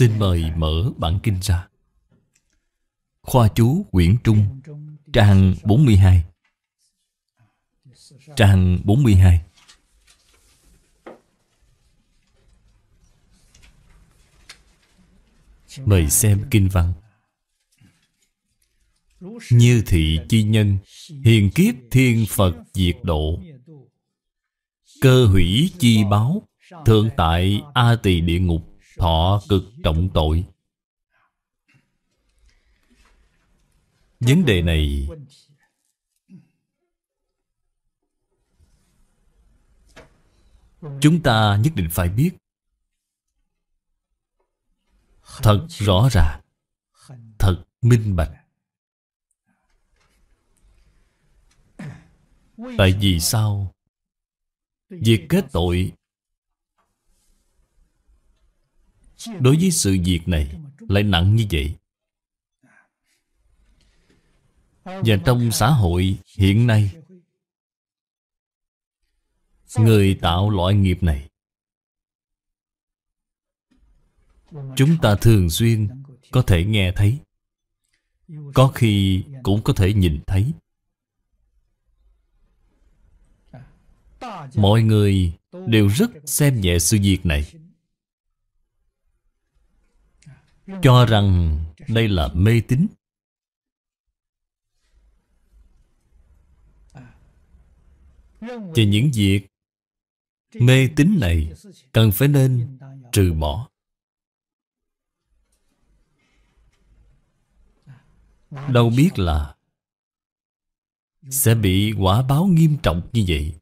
Xin mời mở bản kinh ra Khoa chú Quyển Trung Trang 42 Trang 42 Mời xem kinh văn Như thị chi nhân Hiền kiếp thiên Phật diệt độ Cơ hủy chi báo Thượng tại A tỳ địa ngục thọ cực trọng tội vấn đề này chúng ta nhất định phải biết thật rõ ràng thật minh bạch tại vì sao việc kết tội Đối với sự việc này Lại nặng như vậy Và trong xã hội hiện nay Người tạo loại nghiệp này Chúng ta thường xuyên có thể nghe thấy Có khi cũng có thể nhìn thấy Mọi người đều rất xem nhẹ sự việc này cho rằng đây là mê tín và những việc mê tín này cần phải nên trừ bỏ đâu biết là sẽ bị quả báo nghiêm trọng như vậy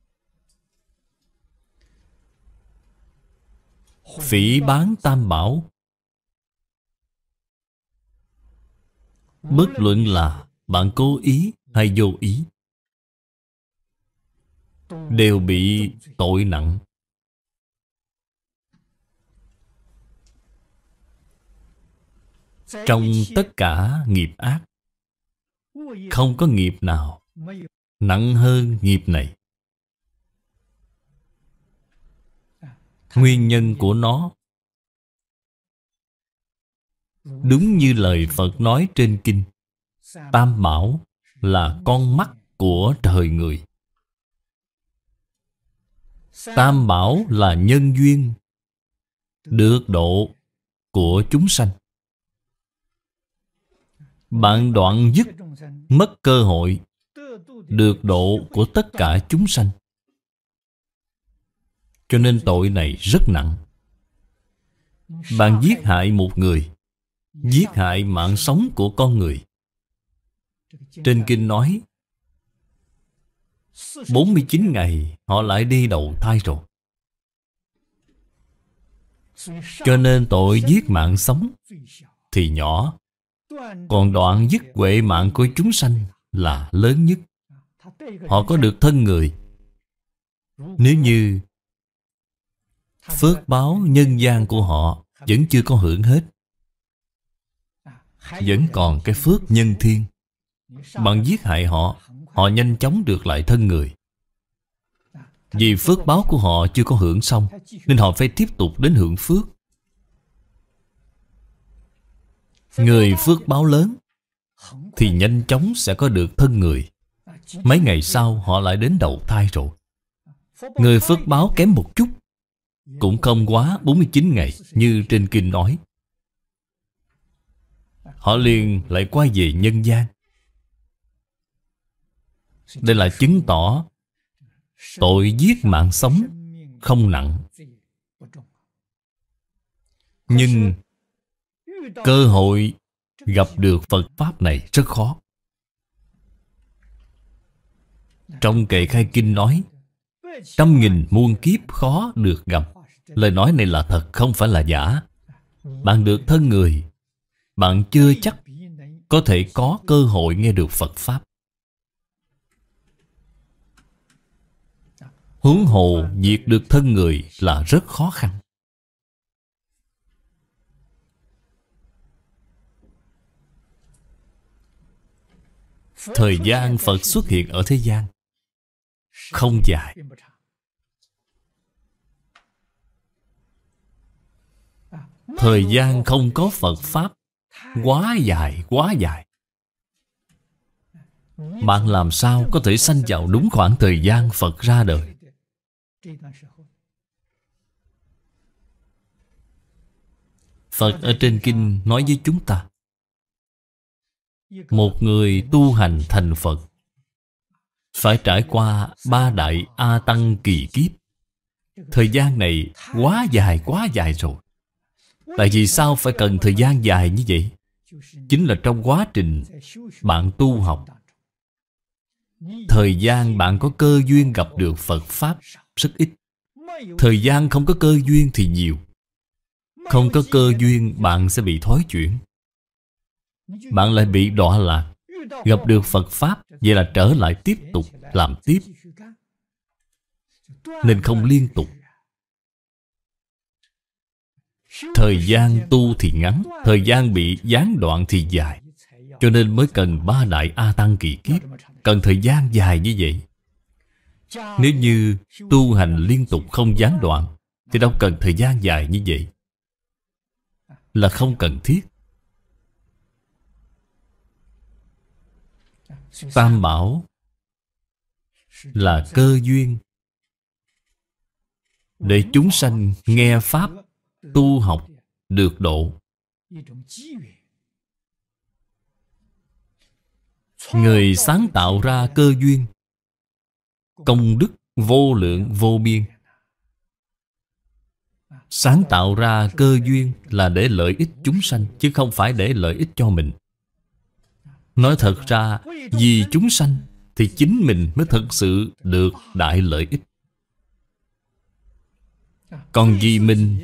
phỉ bán tam bảo Bất luận là bạn cố ý hay vô ý Đều bị tội nặng Trong tất cả nghiệp ác Không có nghiệp nào Nặng hơn nghiệp này Nguyên nhân của nó Đúng như lời Phật nói trên kinh Tam bảo là con mắt của trời người Tam bảo là nhân duyên Được độ của chúng sanh Bạn đoạn dứt Mất cơ hội Được độ của tất cả chúng sanh Cho nên tội này rất nặng Bạn giết hại một người Giết hại mạng sống của con người Trên kinh nói 49 ngày họ lại đi đầu thai rồi Cho nên tội giết mạng sống Thì nhỏ Còn đoạn dứt huệ mạng của chúng sanh Là lớn nhất Họ có được thân người Nếu như Phước báo nhân gian của họ Vẫn chưa có hưởng hết vẫn còn cái phước nhân thiên bạn giết hại họ họ nhanh chóng được lại thân người vì phước báo của họ chưa có hưởng xong nên họ phải tiếp tục đến hưởng phước người phước báo lớn thì nhanh chóng sẽ có được thân người mấy ngày sau họ lại đến đầu thai rồi người phước báo kém một chút cũng không quá 49 ngày như trên kinh nói Họ liền lại quay về nhân gian Đây là chứng tỏ Tội giết mạng sống Không nặng Nhưng Cơ hội gặp được Phật Pháp này rất khó Trong kệ khai kinh nói Trăm nghìn muôn kiếp khó được gặp Lời nói này là thật không phải là giả Bạn được thân người bạn chưa chắc có thể có cơ hội nghe được Phật Pháp. Huống hồ diệt được thân người là rất khó khăn. Thời gian Phật xuất hiện ở thế gian Không dài Thời gian không có Phật Pháp quá dài quá dài bạn làm sao có thể sanh vào đúng khoảng thời gian phật ra đời phật ở trên kinh nói với chúng ta một người tu hành thành phật phải trải qua ba đại a tăng kỳ kiếp thời gian này quá dài quá dài rồi Tại vì sao phải cần thời gian dài như vậy? Chính là trong quá trình bạn tu học Thời gian bạn có cơ duyên gặp được Phật Pháp rất ít Thời gian không có cơ duyên thì nhiều Không có cơ duyên bạn sẽ bị thói chuyển Bạn lại bị đọa lạc Gặp được Phật Pháp Vậy là trở lại tiếp tục làm tiếp Nên không liên tục Thời gian tu thì ngắn Thời gian bị gián đoạn thì dài Cho nên mới cần ba đại A Tăng kỳ kiếp Cần thời gian dài như vậy Nếu như tu hành liên tục không gián đoạn Thì đâu cần thời gian dài như vậy Là không cần thiết Tam bảo Là cơ duyên Để chúng sanh nghe Pháp tu học được độ người sáng tạo ra cơ duyên công đức vô lượng vô biên sáng tạo ra cơ duyên là để lợi ích chúng sanh chứ không phải để lợi ích cho mình nói thật ra vì chúng sanh thì chính mình mới thật sự được đại lợi ích còn vì mình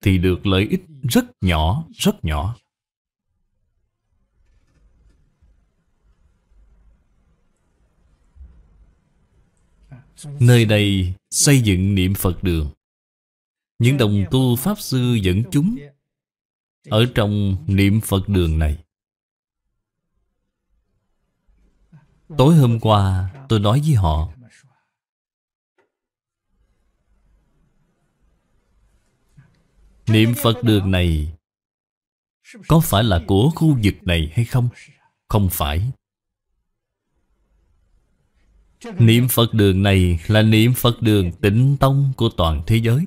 thì được lợi ích rất nhỏ, rất nhỏ. Nơi đây xây dựng niệm Phật đường. Những đồng tu Pháp Sư dẫn chúng ở trong niệm Phật đường này. Tối hôm qua tôi nói với họ Niệm Phật đường này Có phải là của khu vực này hay không? Không phải Niệm Phật đường này là niệm Phật đường tịnh tông của toàn thế giới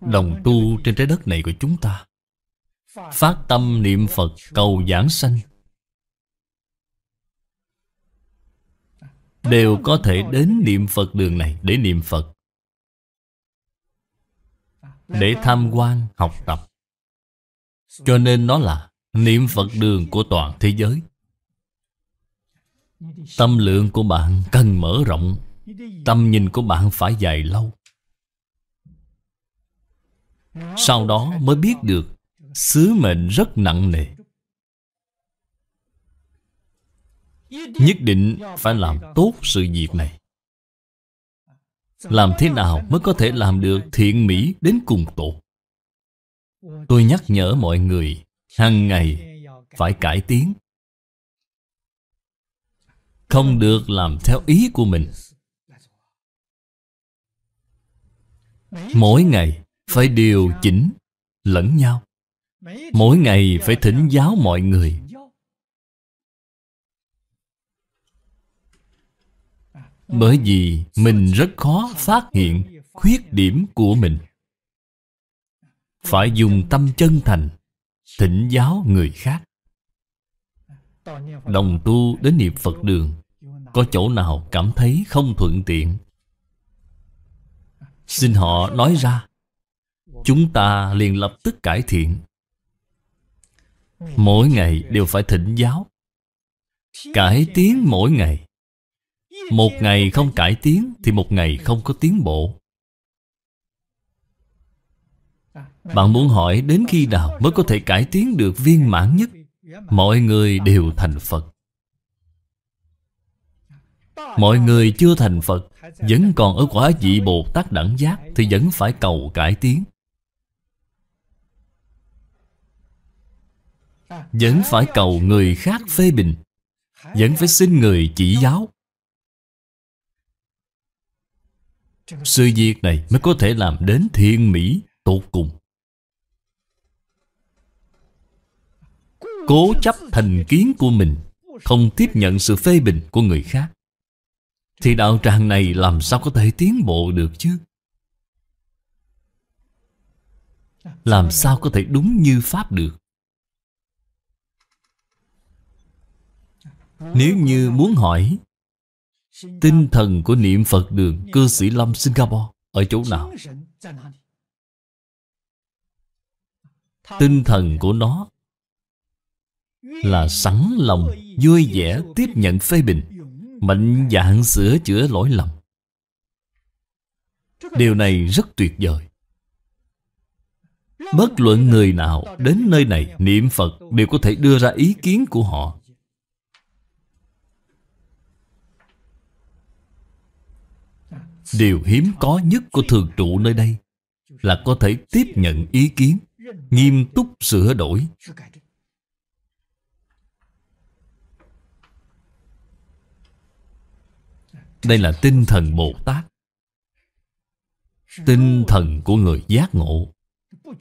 Đồng tu trên trái đất này của chúng ta Phát tâm niệm Phật cầu giảng sanh Đều có thể đến niệm Phật đường này để niệm Phật để tham quan học tập cho nên nó là niệm phật đường của toàn thế giới tâm lượng của bạn cần mở rộng tâm nhìn của bạn phải dài lâu sau đó mới biết được sứ mệnh rất nặng nề nhất định phải làm tốt sự việc này làm thế nào mới có thể làm được thiện mỹ đến cùng tổ Tôi nhắc nhở mọi người hàng ngày phải cải tiến Không được làm theo ý của mình Mỗi ngày phải điều chỉnh lẫn nhau Mỗi ngày phải thỉnh giáo mọi người Bởi vì mình rất khó phát hiện khuyết điểm của mình Phải dùng tâm chân thành Thỉnh giáo người khác Đồng tu đến niệm Phật đường Có chỗ nào cảm thấy không thuận tiện Xin họ nói ra Chúng ta liền lập tức cải thiện Mỗi ngày đều phải thỉnh giáo Cải tiến mỗi ngày một ngày không cải tiến Thì một ngày không có tiến bộ Bạn muốn hỏi đến khi nào mới có thể cải tiến được viên mãn nhất Mọi người đều thành Phật Mọi người chưa thành Phật Vẫn còn ở quả vị Bồ Tát đẳng giác Thì vẫn phải cầu cải tiến Vẫn phải cầu người khác phê bình Vẫn phải xin người chỉ giáo Sự việc này mới có thể làm đến thiên mỹ tột cùng Cố chấp thành kiến của mình Không tiếp nhận sự phê bình của người khác Thì đạo tràng này làm sao có thể tiến bộ được chứ Làm sao có thể đúng như Pháp được Nếu như muốn hỏi Tinh thần của niệm Phật đường Cư sĩ Lâm Singapore Ở chỗ nào Tinh thần của nó Là sẵn lòng Vui vẻ tiếp nhận phê bình Mạnh dạng sửa chữa lỗi lầm Điều này rất tuyệt vời Bất luận người nào đến nơi này niệm Phật đều có thể đưa ra ý kiến của họ Điều hiếm có nhất của thường trụ nơi đây Là có thể tiếp nhận ý kiến Nghiêm túc sửa đổi Đây là tinh thần Bồ Tát Tinh thần của người giác ngộ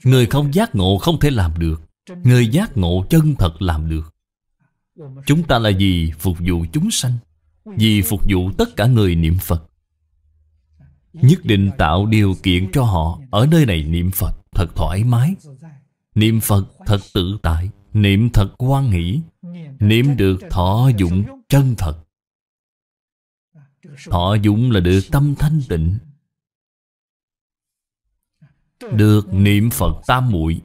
Người không giác ngộ không thể làm được Người giác ngộ chân thật làm được Chúng ta là gì phục vụ chúng sanh Vì phục vụ tất cả người niệm Phật Nhất định tạo điều kiện cho họ Ở nơi này niệm Phật thật thoải mái Niệm Phật thật tự tại Niệm thật quan nghĩ, Niệm được thọ dụng chân thật Thọ dụng là được tâm thanh tịnh Được niệm Phật tam muội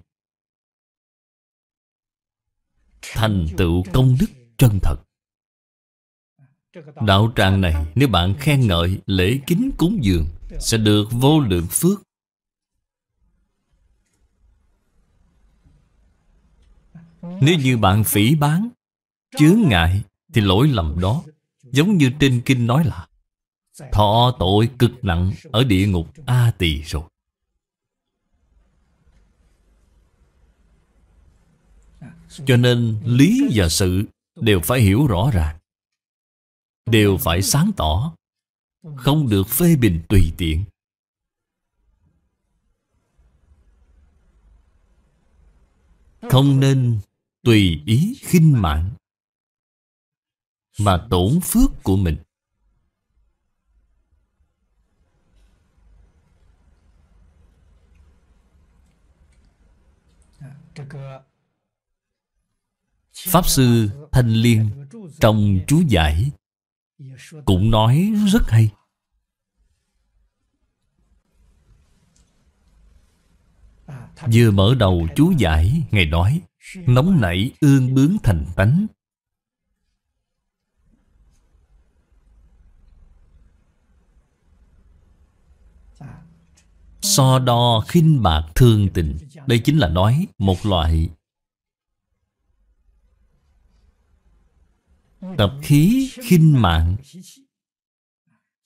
Thành tựu công đức chân thật Đạo tràng này nếu bạn khen ngợi lễ kính cúng dường sẽ được vô lượng phước Nếu như bạn phỉ bán Chướng ngại Thì lỗi lầm đó Giống như trên kinh nói là Thọ tội cực nặng Ở địa ngục A Tỳ rồi Cho nên lý và sự Đều phải hiểu rõ ràng Đều phải sáng tỏ không được phê bình tùy tiện Không nên tùy ý khinh mạn Mà tổn phước của mình Pháp Sư Thanh Liên trong chú giải cũng nói rất hay à, vừa mở đầu chú giải ngài nói nóng nảy ương bướng thành tánh dạ. so đo khinh bạc thương tình đây chính là nói một loại Tập khí khinh mạng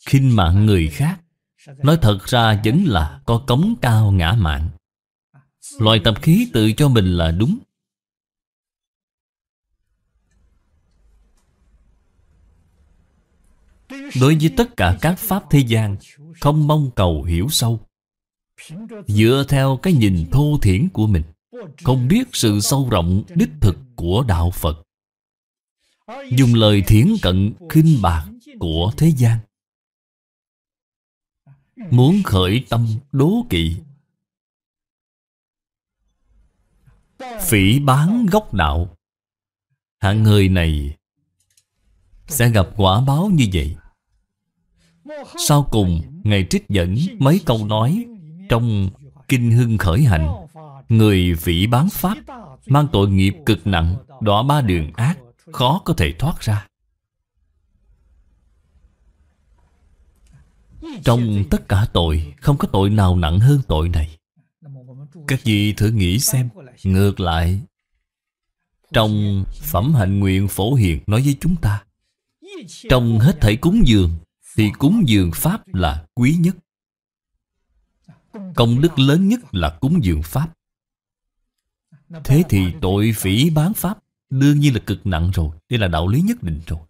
khinh mạng người khác Nói thật ra vẫn là có cống cao ngã mạng Loại tập khí tự cho mình là đúng Đối với tất cả các pháp thế gian Không mong cầu hiểu sâu Dựa theo cái nhìn thô thiển của mình Không biết sự sâu rộng đích thực của Đạo Phật dùng lời thiển cận khinh bạc của thế gian muốn khởi tâm đố kỵ phỉ bán gốc đạo hạng người này sẽ gặp quả báo như vậy sau cùng ngài trích dẫn mấy câu nói trong kinh hưng khởi hạnh người phỉ bán pháp mang tội nghiệp cực nặng đọa ba đường ác khó có thể thoát ra trong tất cả tội không có tội nào nặng hơn tội này các vị thử nghĩ xem ngược lại trong phẩm hạnh nguyện phổ hiền nói với chúng ta trong hết thảy cúng dường thì cúng dường pháp là quý nhất công đức lớn nhất là cúng dường pháp thế thì tội phỉ bán pháp Đương nhiên là cực nặng rồi Đây là đạo lý nhất định rồi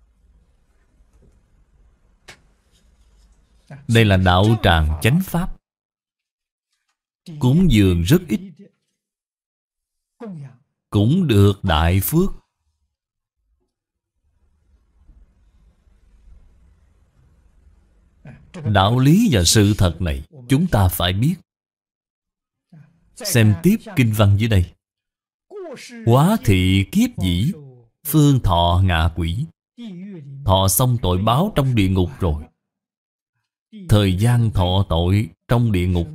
Đây là đạo tràng chánh pháp Cúng dường rất ít Cũng được đại phước Đạo lý và sự thật này Chúng ta phải biết Xem tiếp kinh văn dưới đây Quá thị kiếp dĩ Phương thọ ngạ quỷ Thọ xong tội báo trong địa ngục rồi Thời gian thọ tội trong địa ngục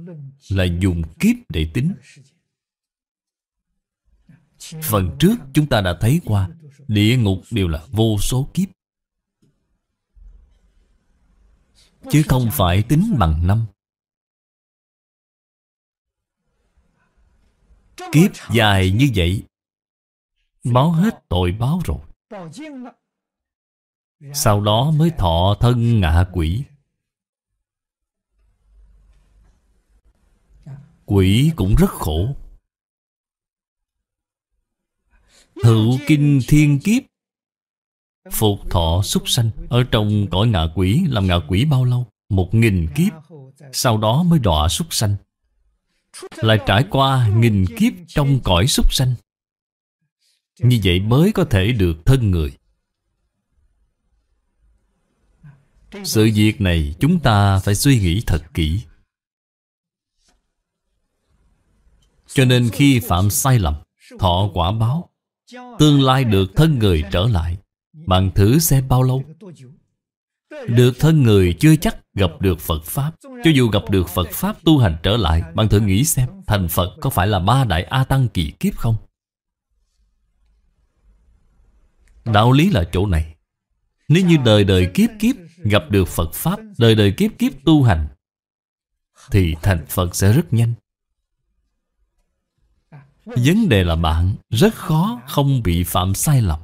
Là dùng kiếp để tính Phần trước chúng ta đã thấy qua Địa ngục đều là vô số kiếp Chứ không phải tính bằng năm Kiếp dài như vậy báo hết tội báo rồi sau đó mới thọ thân ngạ quỷ quỷ cũng rất khổ hữu kinh thiên kiếp phục thọ súc sanh ở trong cõi ngạ quỷ làm ngạ quỷ bao lâu một nghìn kiếp sau đó mới đọa súc sanh lại trải qua nghìn kiếp trong cõi súc sanh như vậy mới có thể được thân người Sự việc này chúng ta phải suy nghĩ thật kỹ Cho nên khi phạm sai lầm Thọ quả báo Tương lai được thân người trở lại Bạn thử xem bao lâu Được thân người chưa chắc gặp được Phật Pháp Cho dù gặp được Phật Pháp tu hành trở lại Bạn thử nghĩ xem Thành Phật có phải là ba đại A Tăng kỳ kiếp không? Đạo lý là chỗ này Nếu như đời đời kiếp kiếp gặp được Phật Pháp Đời đời kiếp kiếp tu hành Thì thành Phật sẽ rất nhanh Vấn đề là bạn rất khó không bị phạm sai lầm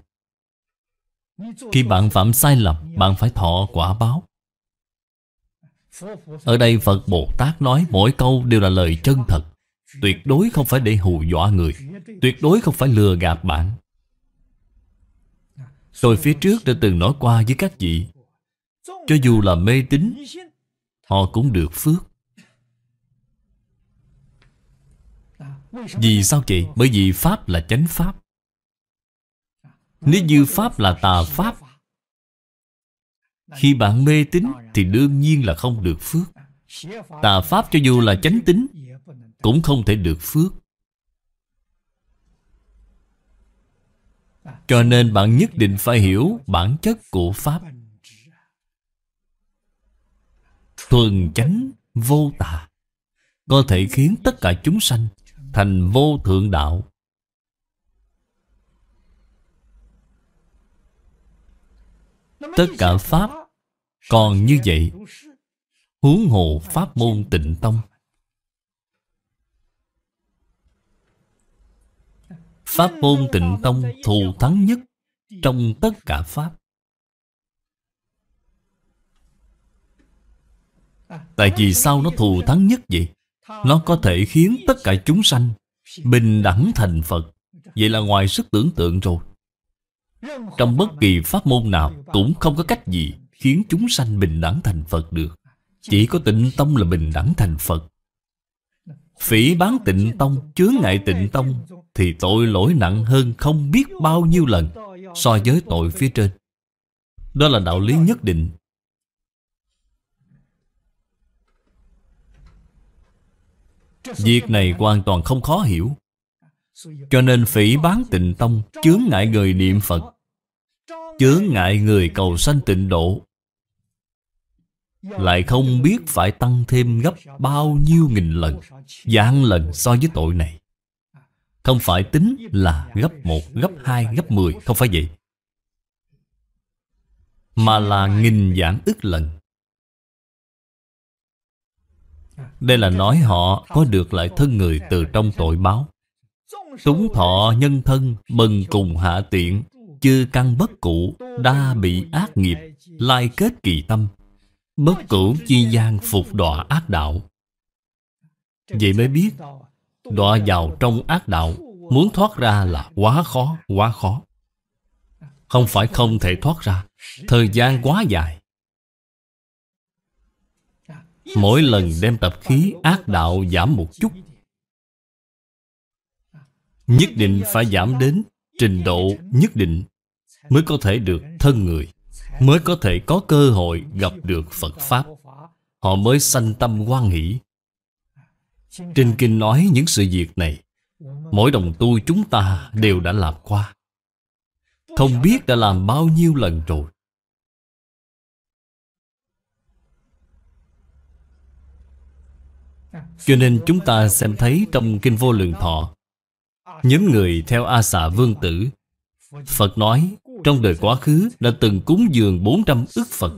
Khi bạn phạm sai lầm, bạn phải thọ quả báo Ở đây Phật Bồ Tát nói mỗi câu đều là lời chân thật Tuyệt đối không phải để hù dọa người Tuyệt đối không phải lừa gạt bạn Tôi phía trước đã từng nói qua với các vị Cho dù là mê tín Họ cũng được phước Vì sao vậy? Bởi vì Pháp là chánh Pháp Nếu như Pháp là tà Pháp Khi bạn mê tín Thì đương nhiên là không được phước Tà Pháp cho dù là chánh tính Cũng không thể được phước Cho nên bạn nhất định phải hiểu bản chất của Pháp Thuần chánh vô tà Có thể khiến tất cả chúng sanh thành vô thượng đạo Tất cả Pháp còn như vậy Huống hồ Pháp môn tịnh tông Pháp môn tịnh tông thù thắng nhất Trong tất cả Pháp Tại vì sao nó thù thắng nhất vậy? Nó có thể khiến tất cả chúng sanh Bình đẳng thành Phật Vậy là ngoài sức tưởng tượng rồi Trong bất kỳ pháp môn nào Cũng không có cách gì Khiến chúng sanh bình đẳng thành Phật được Chỉ có tịnh tông là bình đẳng thành Phật Phỉ bán tịnh tông Chướng ngại tịnh tông Thì tội lỗi nặng hơn không biết bao nhiêu lần So với tội phía trên Đó là đạo lý nhất định Việc này hoàn toàn không khó hiểu Cho nên phỉ bán tịnh tông Chướng ngại người niệm Phật Chướng ngại người cầu sanh tịnh độ lại không biết phải tăng thêm gấp bao nhiêu nghìn lần Dạng lần so với tội này Không phải tính là gấp một, gấp hai, gấp mười Không phải vậy Mà là nghìn dạng ức lần Đây là nói họ có được lại thân người từ trong tội báo Túng thọ nhân thân bần cùng hạ tiện Chư căn bất cụ Đa bị ác nghiệp Lai kết kỳ tâm Bất cửu chi gian phục đọa ác đạo Vậy mới biết Đọa vào trong ác đạo Muốn thoát ra là quá khó, quá khó Không phải không thể thoát ra Thời gian quá dài Mỗi lần đem tập khí ác đạo giảm một chút Nhất định phải giảm đến trình độ nhất định Mới có thể được thân người mới có thể có cơ hội gặp được Phật Pháp. Họ mới sanh tâm quan hỷ. Trên kinh nói những sự việc này, mỗi đồng tu chúng ta đều đã làm qua. Không biết đã làm bao nhiêu lần rồi. Cho nên chúng ta xem thấy trong Kinh Vô Lượng Thọ Nhóm người theo A Xà Vương Tử Phật nói trong đời quá khứ Đã từng cúng dường 400 ức Phật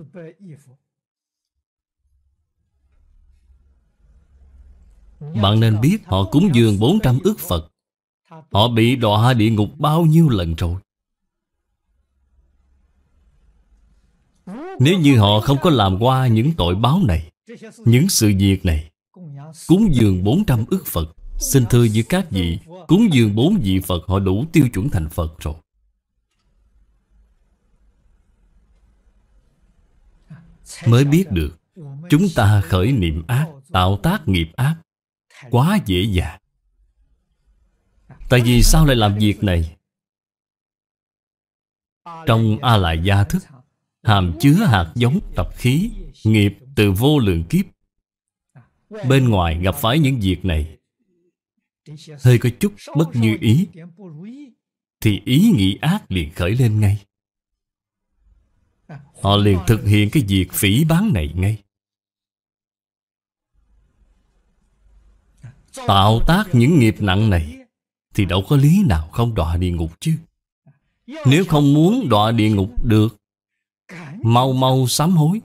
Bạn nên biết họ cúng dường 400 ức Phật Họ bị đọa địa ngục bao nhiêu lần rồi Nếu như họ không có làm qua những tội báo này Những sự việc này Cúng dường 400 ức Phật Xin thưa với các vị Cúng dường bốn vị Phật họ đủ tiêu chuẩn thành Phật rồi mới biết được chúng ta khởi niệm ác tạo tác nghiệp ác quá dễ dàng tại vì sao lại làm việc này trong a la gia thức hàm chứa hạt giống tập khí nghiệp từ vô lượng kiếp bên ngoài gặp phải những việc này hơi có chút bất như ý thì ý nghĩ ác liền khởi lên ngay Họ liền thực hiện cái việc phỉ bán này ngay Tạo tác những nghiệp nặng này Thì đâu có lý nào không đọa địa ngục chứ Nếu không muốn đọa địa ngục được Mau mau sám hối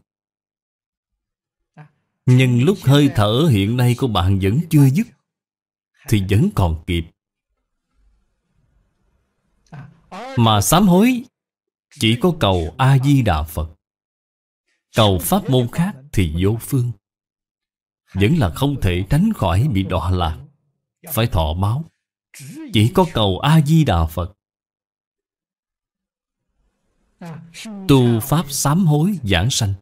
Nhưng lúc hơi thở hiện nay của bạn vẫn chưa dứt Thì vẫn còn kịp Mà sám hối chỉ có cầu A-di-đà Phật Cầu pháp môn khác thì vô phương Vẫn là không thể tránh khỏi bị đọa lạc Phải thọ máu Chỉ có cầu A-di-đà Phật Tu Pháp sám hối giảng sanh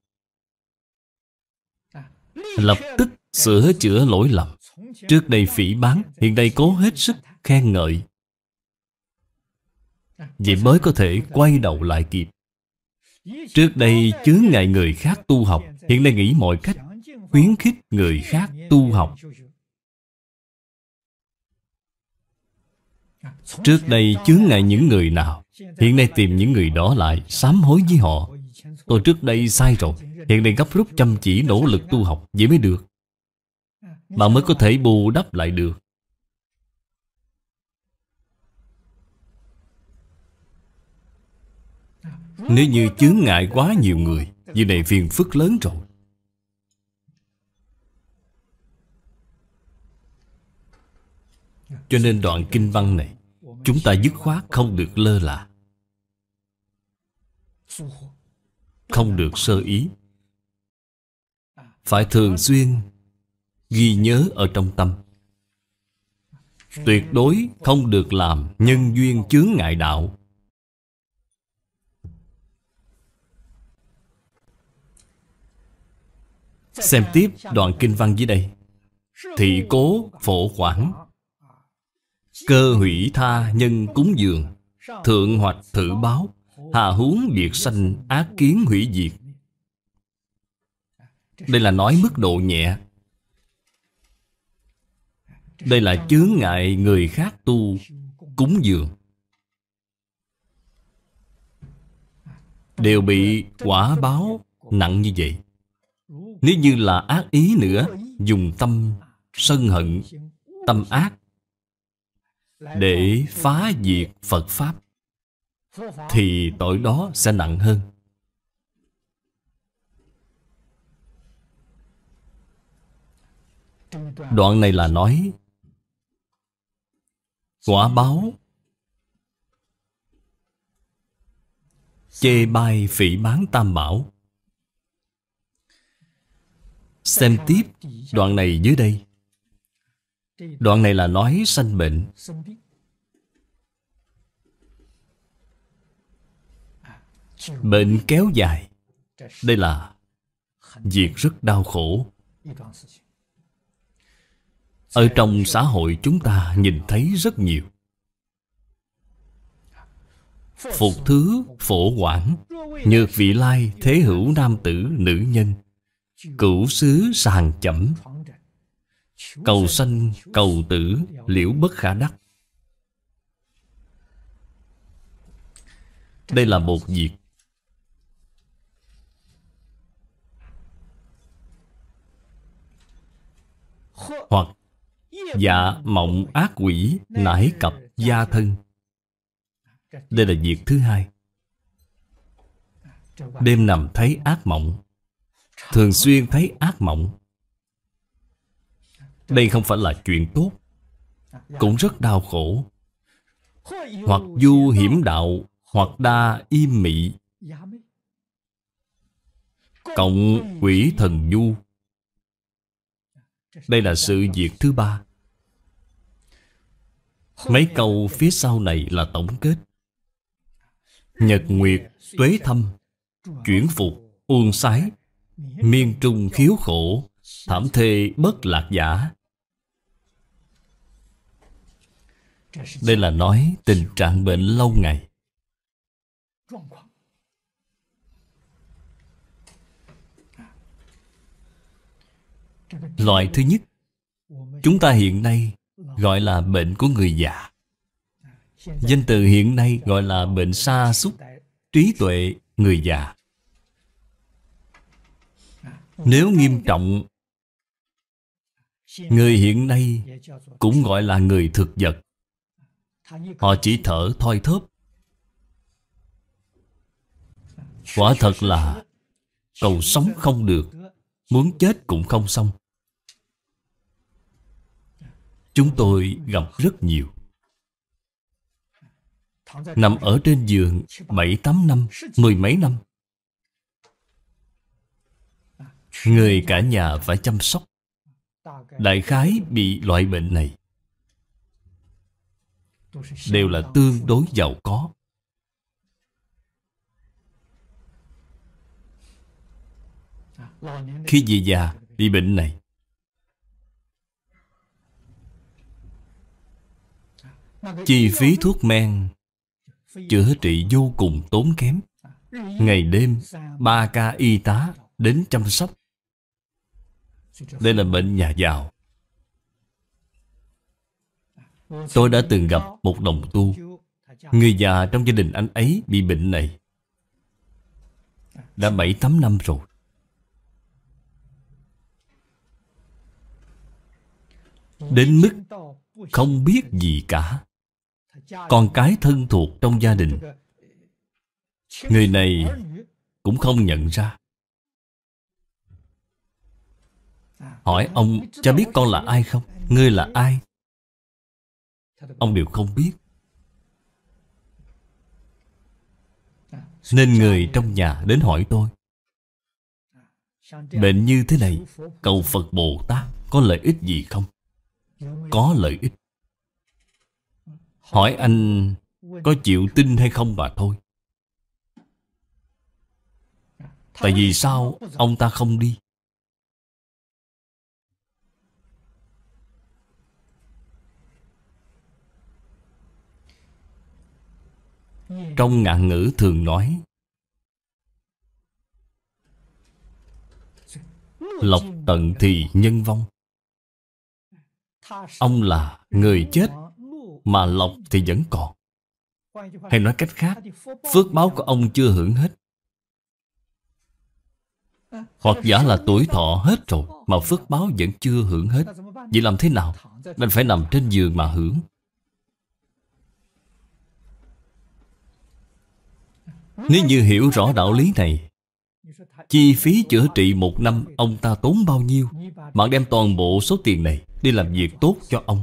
Lập tức sửa chữa lỗi lầm Trước đây phỉ bán Hiện đây cố hết sức khen ngợi Vậy mới có thể quay đầu lại kịp Trước đây chướng ngại người khác tu học Hiện nay nghĩ mọi cách khuyến khích người khác tu học Trước đây chướng ngại những người nào Hiện nay tìm những người đó lại Sám hối với họ Tôi trước đây sai rồi Hiện nay gấp rút chăm chỉ nỗ lực tu học Vậy mới được Bạn mới có thể bù đắp lại được Nếu như chướng ngại quá nhiều người như này phiền phức lớn rồi Cho nên đoạn kinh văn này Chúng ta dứt khoát không được lơ là Không được sơ ý Phải thường xuyên Ghi nhớ ở trong tâm Tuyệt đối không được làm nhân duyên chướng ngại đạo Xem tiếp đoạn kinh văn dưới đây Thị cố phổ quản Cơ hủy tha nhân cúng dường Thượng hoạch thử báo Hà huống biệt sanh ác kiến hủy diệt Đây là nói mức độ nhẹ Đây là chướng ngại người khác tu cúng dường Đều bị quả báo nặng như vậy nếu như là ác ý nữa Dùng tâm sân hận Tâm ác Để phá diệt Phật Pháp Thì tội đó sẽ nặng hơn Đoạn này là nói Quả báo Chê bai phỉ bán tam bảo Xem tiếp đoạn này dưới đây Đoạn này là nói sanh bệnh Bệnh kéo dài Đây là Việc rất đau khổ Ở trong xã hội chúng ta nhìn thấy rất nhiều Phục thứ phổ quản Nhược vị lai thế hữu nam tử nữ nhân Cửu xứ sàng chẩm Cầu sanh cầu tử liễu bất khả đắc Đây là một việc Hoặc dạ mộng ác quỷ nải cập gia thân Đây là việc thứ hai Đêm nằm thấy ác mộng thường xuyên thấy ác mộng đây không phải là chuyện tốt cũng rất đau khổ hoặc du hiểm đạo hoặc đa im mị cộng quỷ thần du đây là sự việc thứ ba mấy câu phía sau này là tổng kết nhật nguyệt tuế thâm chuyển phục uôn sái Miên trung khiếu khổ Thảm thê bất lạc giả Đây là nói tình trạng bệnh lâu ngày Loại thứ nhất Chúng ta hiện nay gọi là bệnh của người già Danh từ hiện nay gọi là bệnh sa sút Trí tuệ người già nếu nghiêm trọng Người hiện nay cũng gọi là người thực vật Họ chỉ thở thoi thóp Quả thật là Cầu sống không được Muốn chết cũng không xong Chúng tôi gặp rất nhiều Nằm ở trên giường 7-8 năm, mười mấy năm Người cả nhà phải chăm sóc Đại khái bị loại bệnh này Đều là tương đối giàu có Khi về già bị bệnh này Chi phí thuốc men Chữa trị vô cùng tốn kém Ngày đêm ba ca y tá đến chăm sóc đây là bệnh nhà giàu Tôi đã từng gặp một đồng tu Người già trong gia đình anh ấy bị bệnh này Đã 7-8 năm rồi Đến mức không biết gì cả Con cái thân thuộc trong gia đình Người này cũng không nhận ra Hỏi ông cha biết con là ai không Ngươi là ai Ông đều không biết Nên người trong nhà đến hỏi tôi Bệnh như thế này Cầu Phật Bồ Tát Có lợi ích gì không Có lợi ích Hỏi anh Có chịu tin hay không mà thôi Tại vì sao ông ta không đi trong ngạn ngữ thường nói lộc tận thì nhân vong ông là người chết mà lộc thì vẫn còn hay nói cách khác phước báo của ông chưa hưởng hết hoặc giả là tuổi thọ hết rồi mà phước báo vẫn chưa hưởng hết vậy làm thế nào đành phải nằm trên giường mà hưởng Nếu như hiểu rõ đạo lý này Chi phí chữa trị một năm Ông ta tốn bao nhiêu Bạn đem toàn bộ số tiền này Đi làm việc tốt cho ông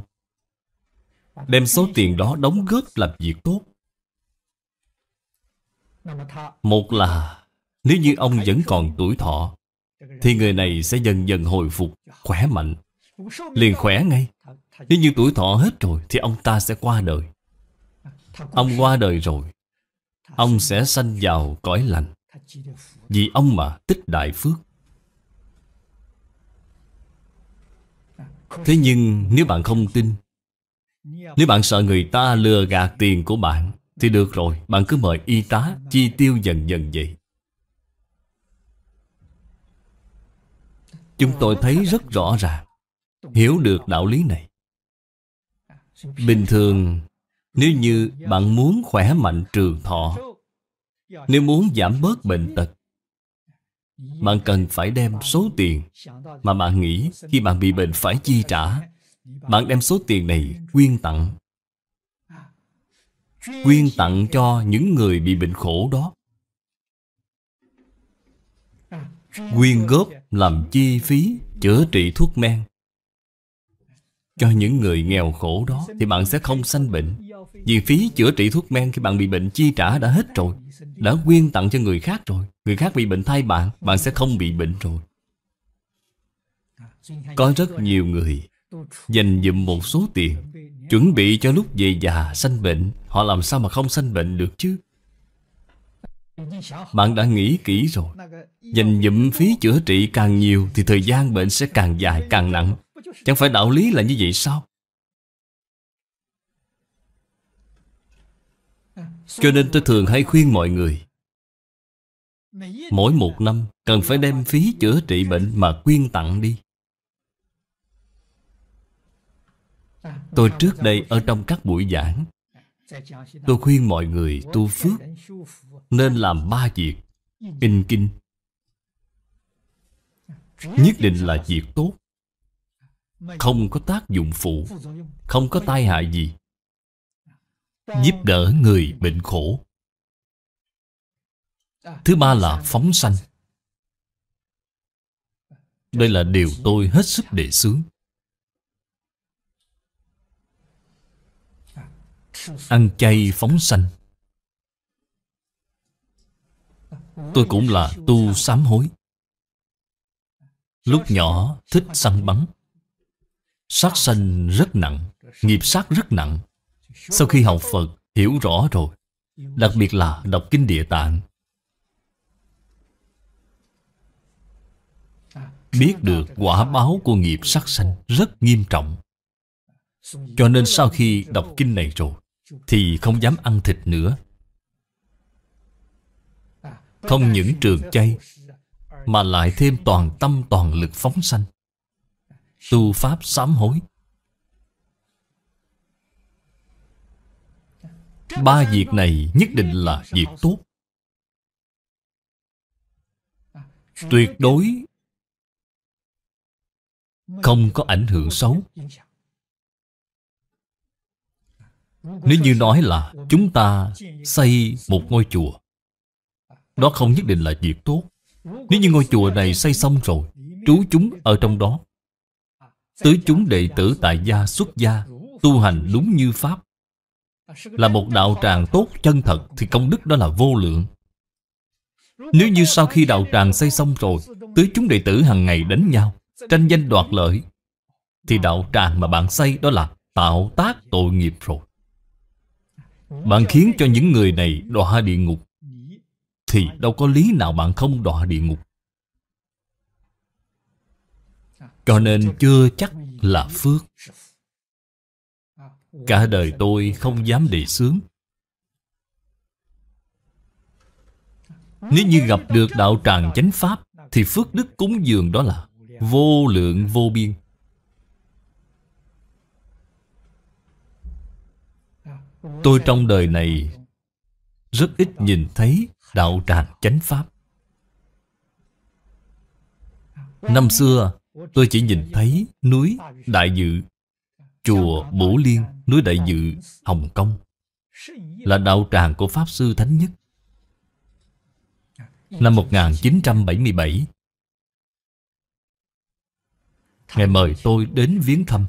Đem số tiền đó đóng góp làm việc tốt Một là Nếu như ông vẫn còn tuổi thọ Thì người này sẽ dần dần hồi phục Khỏe mạnh Liền khỏe ngay Nếu như tuổi thọ hết rồi Thì ông ta sẽ qua đời Ông qua đời rồi Ông sẽ sanh vào cõi lành Vì ông mà tích đại phước Thế nhưng nếu bạn không tin Nếu bạn sợ người ta lừa gạt tiền của bạn Thì được rồi, bạn cứ mời y tá chi tiêu dần dần vậy Chúng tôi thấy rất rõ ràng Hiểu được đạo lý này Bình thường Nếu như bạn muốn khỏe mạnh trường thọ nếu muốn giảm bớt bệnh tật Bạn cần phải đem số tiền Mà bạn nghĩ khi bạn bị bệnh phải chi trả Bạn đem số tiền này quyên tặng Quyên tặng cho những người bị bệnh khổ đó Quyên góp làm chi phí chữa trị thuốc men cho những người nghèo khổ đó thì bạn sẽ không sanh bệnh vì phí chữa trị thuốc men khi bạn bị bệnh chi trả đã hết rồi đã quyên tặng cho người khác rồi Người khác bị bệnh thay bạn Bạn sẽ không bị bệnh rồi Có rất nhiều người Dành dụm một số tiền Chuẩn bị cho lúc về già sanh bệnh Họ làm sao mà không sanh bệnh được chứ Bạn đã nghĩ kỹ rồi Dành dụm phí chữa trị càng nhiều Thì thời gian bệnh sẽ càng dài càng nặng Chẳng phải đạo lý là như vậy sao Cho nên tôi thường hay khuyên mọi người Mỗi một năm cần phải đem phí chữa trị bệnh mà quyên tặng đi Tôi trước đây ở trong các buổi giảng Tôi khuyên mọi người tu phước Nên làm ba việc In kinh Nhất định là việc tốt Không có tác dụng phụ Không có tai hại gì giúp đỡ người bệnh khổ thứ ba là phóng sanh đây là điều tôi hết sức đề xướng ăn chay phóng sanh tôi cũng là tu sám hối lúc nhỏ thích săn bắn sát sanh rất nặng nghiệp sát rất nặng sau khi học Phật hiểu rõ rồi Đặc biệt là đọc Kinh Địa Tạng Biết được quả báo của nghiệp sát sanh rất nghiêm trọng Cho nên sau khi đọc kinh này rồi Thì không dám ăn thịt nữa Không những trường chay Mà lại thêm toàn tâm toàn lực phóng sanh Tu Pháp sám hối Ba việc này nhất định là việc tốt Tuyệt đối Không có ảnh hưởng xấu Nếu như nói là chúng ta xây một ngôi chùa Đó không nhất định là việc tốt Nếu như ngôi chùa này xây xong rồi Trú chúng ở trong đó Tứ chúng đệ tử tại gia xuất gia Tu hành đúng như Pháp là một đạo tràng tốt chân thật Thì công đức đó là vô lượng Nếu như sau khi đạo tràng xây xong rồi Tứ chúng đệ tử hàng ngày đánh nhau Tranh danh đoạt lợi Thì đạo tràng mà bạn xây đó là Tạo tác tội nghiệp rồi Bạn khiến cho những người này đọa địa ngục Thì đâu có lý nào bạn không đọa địa ngục Cho nên chưa chắc là phước cả đời tôi không dám đề xướng nếu như gặp được đạo tràng chánh pháp thì phước đức cúng dường đó là vô lượng vô biên tôi trong đời này rất ít nhìn thấy đạo tràng chánh pháp năm xưa tôi chỉ nhìn thấy núi đại dự Chùa Bổ Liên, núi Đại Dự, Hồng Kông Là đạo tràng của Pháp Sư Thánh Nhất Năm 1977 Ngài mời tôi đến viếng thăm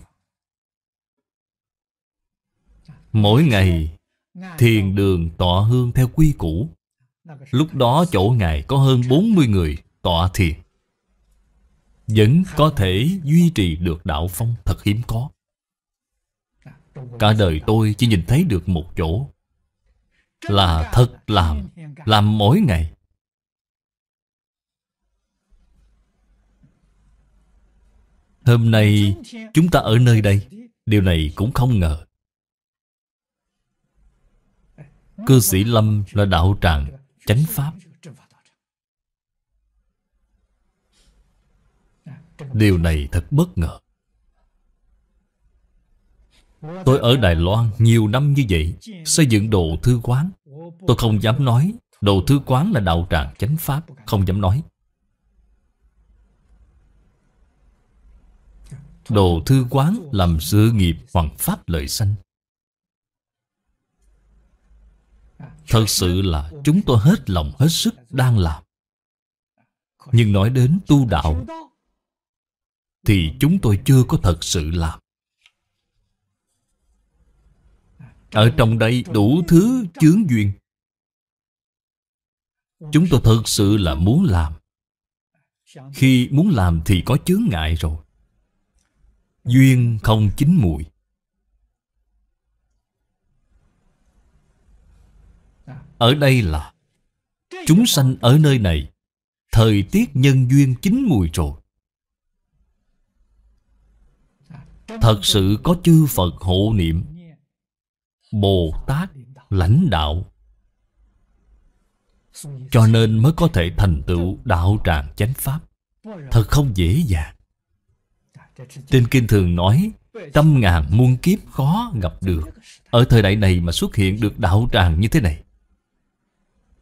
Mỗi ngày Thiền đường tọa hương theo quy củ Lúc đó chỗ Ngài có hơn 40 người tọa thiền Vẫn có thể duy trì được đạo phong thật hiếm có Cả đời tôi chỉ nhìn thấy được một chỗ Là thật làm Làm mỗi ngày Hôm nay chúng ta ở nơi đây Điều này cũng không ngờ Cư sĩ Lâm là đạo tràng Chánh Pháp Điều này thật bất ngờ Tôi ở Đài Loan nhiều năm như vậy Xây dựng đồ thư quán Tôi không dám nói Đồ thư quán là đạo tràng chánh pháp Không dám nói Đồ thư quán làm sự nghiệp hoàn pháp lợi sanh Thật sự là chúng tôi hết lòng hết sức đang làm Nhưng nói đến tu đạo Thì chúng tôi chưa có thật sự làm Ở trong đây đủ thứ chướng duyên Chúng tôi thật sự là muốn làm Khi muốn làm thì có chướng ngại rồi Duyên không chín mùi Ở đây là Chúng sanh ở nơi này Thời tiết nhân duyên chín mùi rồi Thật sự có chư Phật hộ niệm Bồ Tát lãnh đạo Cho nên mới có thể thành tựu đạo tràng chánh pháp Thật không dễ dàng Trên Kinh thường nói Trăm ngàn muôn kiếp khó gặp được Ở thời đại này mà xuất hiện được đạo tràng như thế này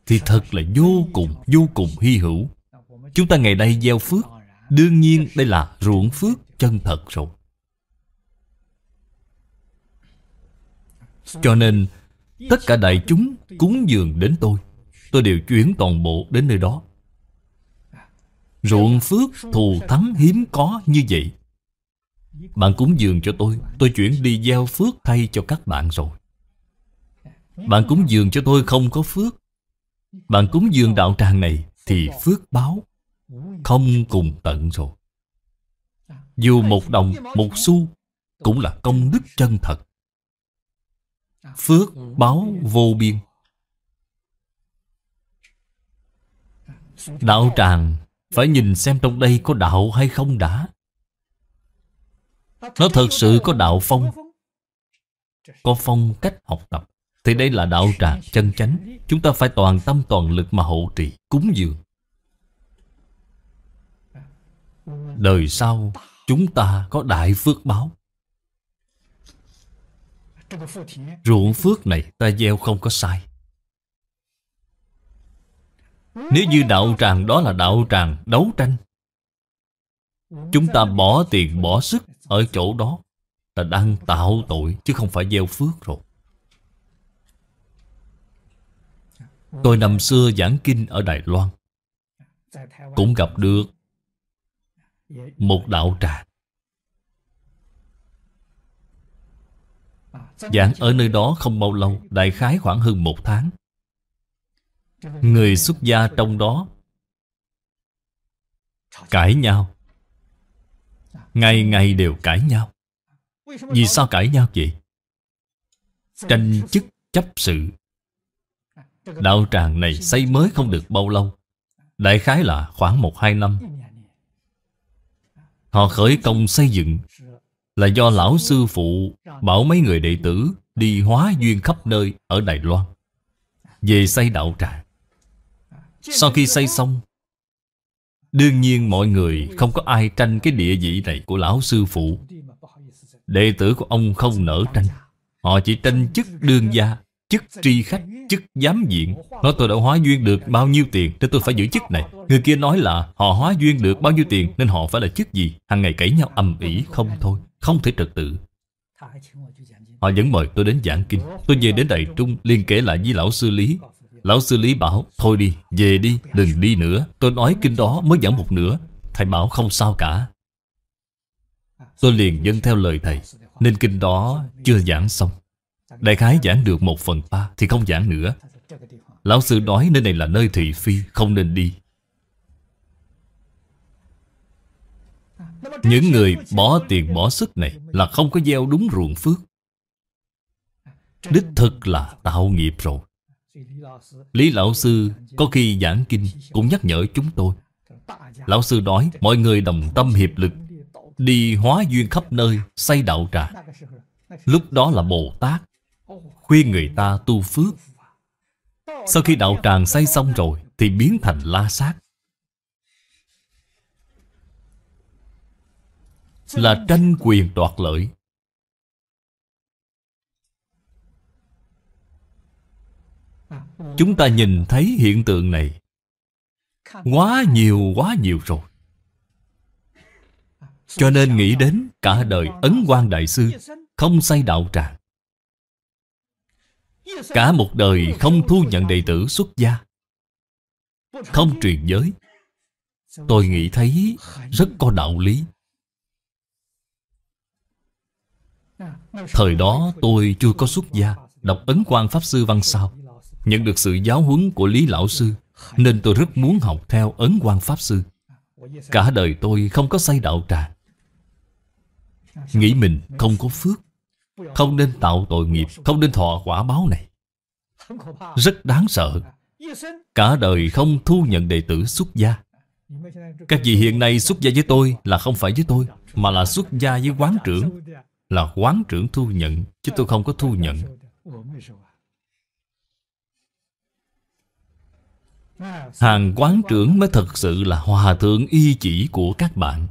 Thì thật là vô cùng, vô cùng hy hữu Chúng ta ngày nay gieo phước Đương nhiên đây là ruộng phước chân thật rồi Cho nên Tất cả đại chúng cúng dường đến tôi Tôi đều chuyển toàn bộ đến nơi đó Ruộng phước thù thắng hiếm có như vậy Bạn cúng dường cho tôi Tôi chuyển đi gieo phước thay cho các bạn rồi Bạn cúng dường cho tôi không có phước Bạn cúng dường đạo tràng này Thì phước báo Không cùng tận rồi Dù một đồng, một xu Cũng là công đức chân thật phước ừ. báo vô biên đạo tràng phải nhìn xem trong đây có đạo hay không đã nó thật sự có đạo phong có phong cách học tập thì đây là đạo tràng chân chánh chúng ta phải toàn tâm toàn lực mà hộ trì cúng dường đời sau chúng ta có đại phước báo Ruộng phước này ta gieo không có sai Nếu như đạo tràng đó là đạo tràng đấu tranh Chúng ta bỏ tiền bỏ sức Ở chỗ đó ta đang tạo tội Chứ không phải gieo phước rồi Tôi năm xưa giảng kinh ở Đài Loan Cũng gặp được Một đạo tràng Giảng dạ, ở nơi đó không bao lâu Đại khái khoảng hơn một tháng Người xuất gia trong đó Cãi nhau Ngày ngày đều cãi nhau Vì sao cãi nhau vậy? Tranh chức chấp sự Đạo tràng này xây mới không được bao lâu Đại khái là khoảng 1-2 năm Họ khởi công xây dựng là do lão sư phụ bảo mấy người đệ tử đi hóa duyên khắp nơi ở Đài Loan Về xây đạo tràng Sau khi xây xong Đương nhiên mọi người không có ai tranh cái địa vị này của lão sư phụ Đệ tử của ông không nở tranh Họ chỉ tranh chức đương gia chức tri khách chức giám diện nói tôi đã hóa duyên được bao nhiêu tiền nên tôi phải giữ chức này người kia nói là họ hóa duyên được bao nhiêu tiền nên họ phải là chức gì hàng ngày cãi nhau ầm ĩ không thôi không thể trật tự họ vẫn mời tôi đến giảng kinh tôi về đến đại trung liên kể lại với lão sư lý lão sư lý bảo thôi đi về đi đừng đi nữa tôi nói kinh đó mới giảng một nửa thầy bảo không sao cả tôi liền dân theo lời thầy nên kinh đó chưa giảng xong Đại khái giảng được một phần ba Thì không giảng nữa Lão sư nói nơi này là nơi thị phi Không nên đi Những người bỏ tiền bỏ sức này Là không có gieo đúng ruộng phước Đích thực là tạo nghiệp rồi Lý Lão Sư có khi giảng kinh Cũng nhắc nhở chúng tôi Lão Sư nói mọi người đồng tâm hiệp lực Đi hóa duyên khắp nơi Xây đạo trà Lúc đó là Bồ Tát Khuyên người ta tu phước Sau khi đạo tràng xây xong rồi Thì biến thành la sát Là tranh quyền đoạt lợi Chúng ta nhìn thấy hiện tượng này Quá nhiều quá nhiều rồi Cho nên nghĩ đến cả đời Ấn quan Đại Sư Không xây đạo tràng Cả một đời không thu nhận đệ tử xuất gia Không truyền giới Tôi nghĩ thấy rất có đạo lý Thời đó tôi chưa có xuất gia Đọc Ấn Quang Pháp Sư Văn Sao Nhận được sự giáo huấn của Lý Lão Sư Nên tôi rất muốn học theo Ấn Quang Pháp Sư Cả đời tôi không có say đạo trà Nghĩ mình không có phước không nên tạo tội nghiệp Không nên thọ quả báo này Rất đáng sợ Cả đời không thu nhận đệ tử xuất gia Các vị hiện nay xuất gia với tôi Là không phải với tôi Mà là xuất gia với quán trưởng Là quán trưởng thu nhận Chứ tôi không có thu nhận Hàng quán trưởng mới thật sự là hòa thượng y chỉ của các bạn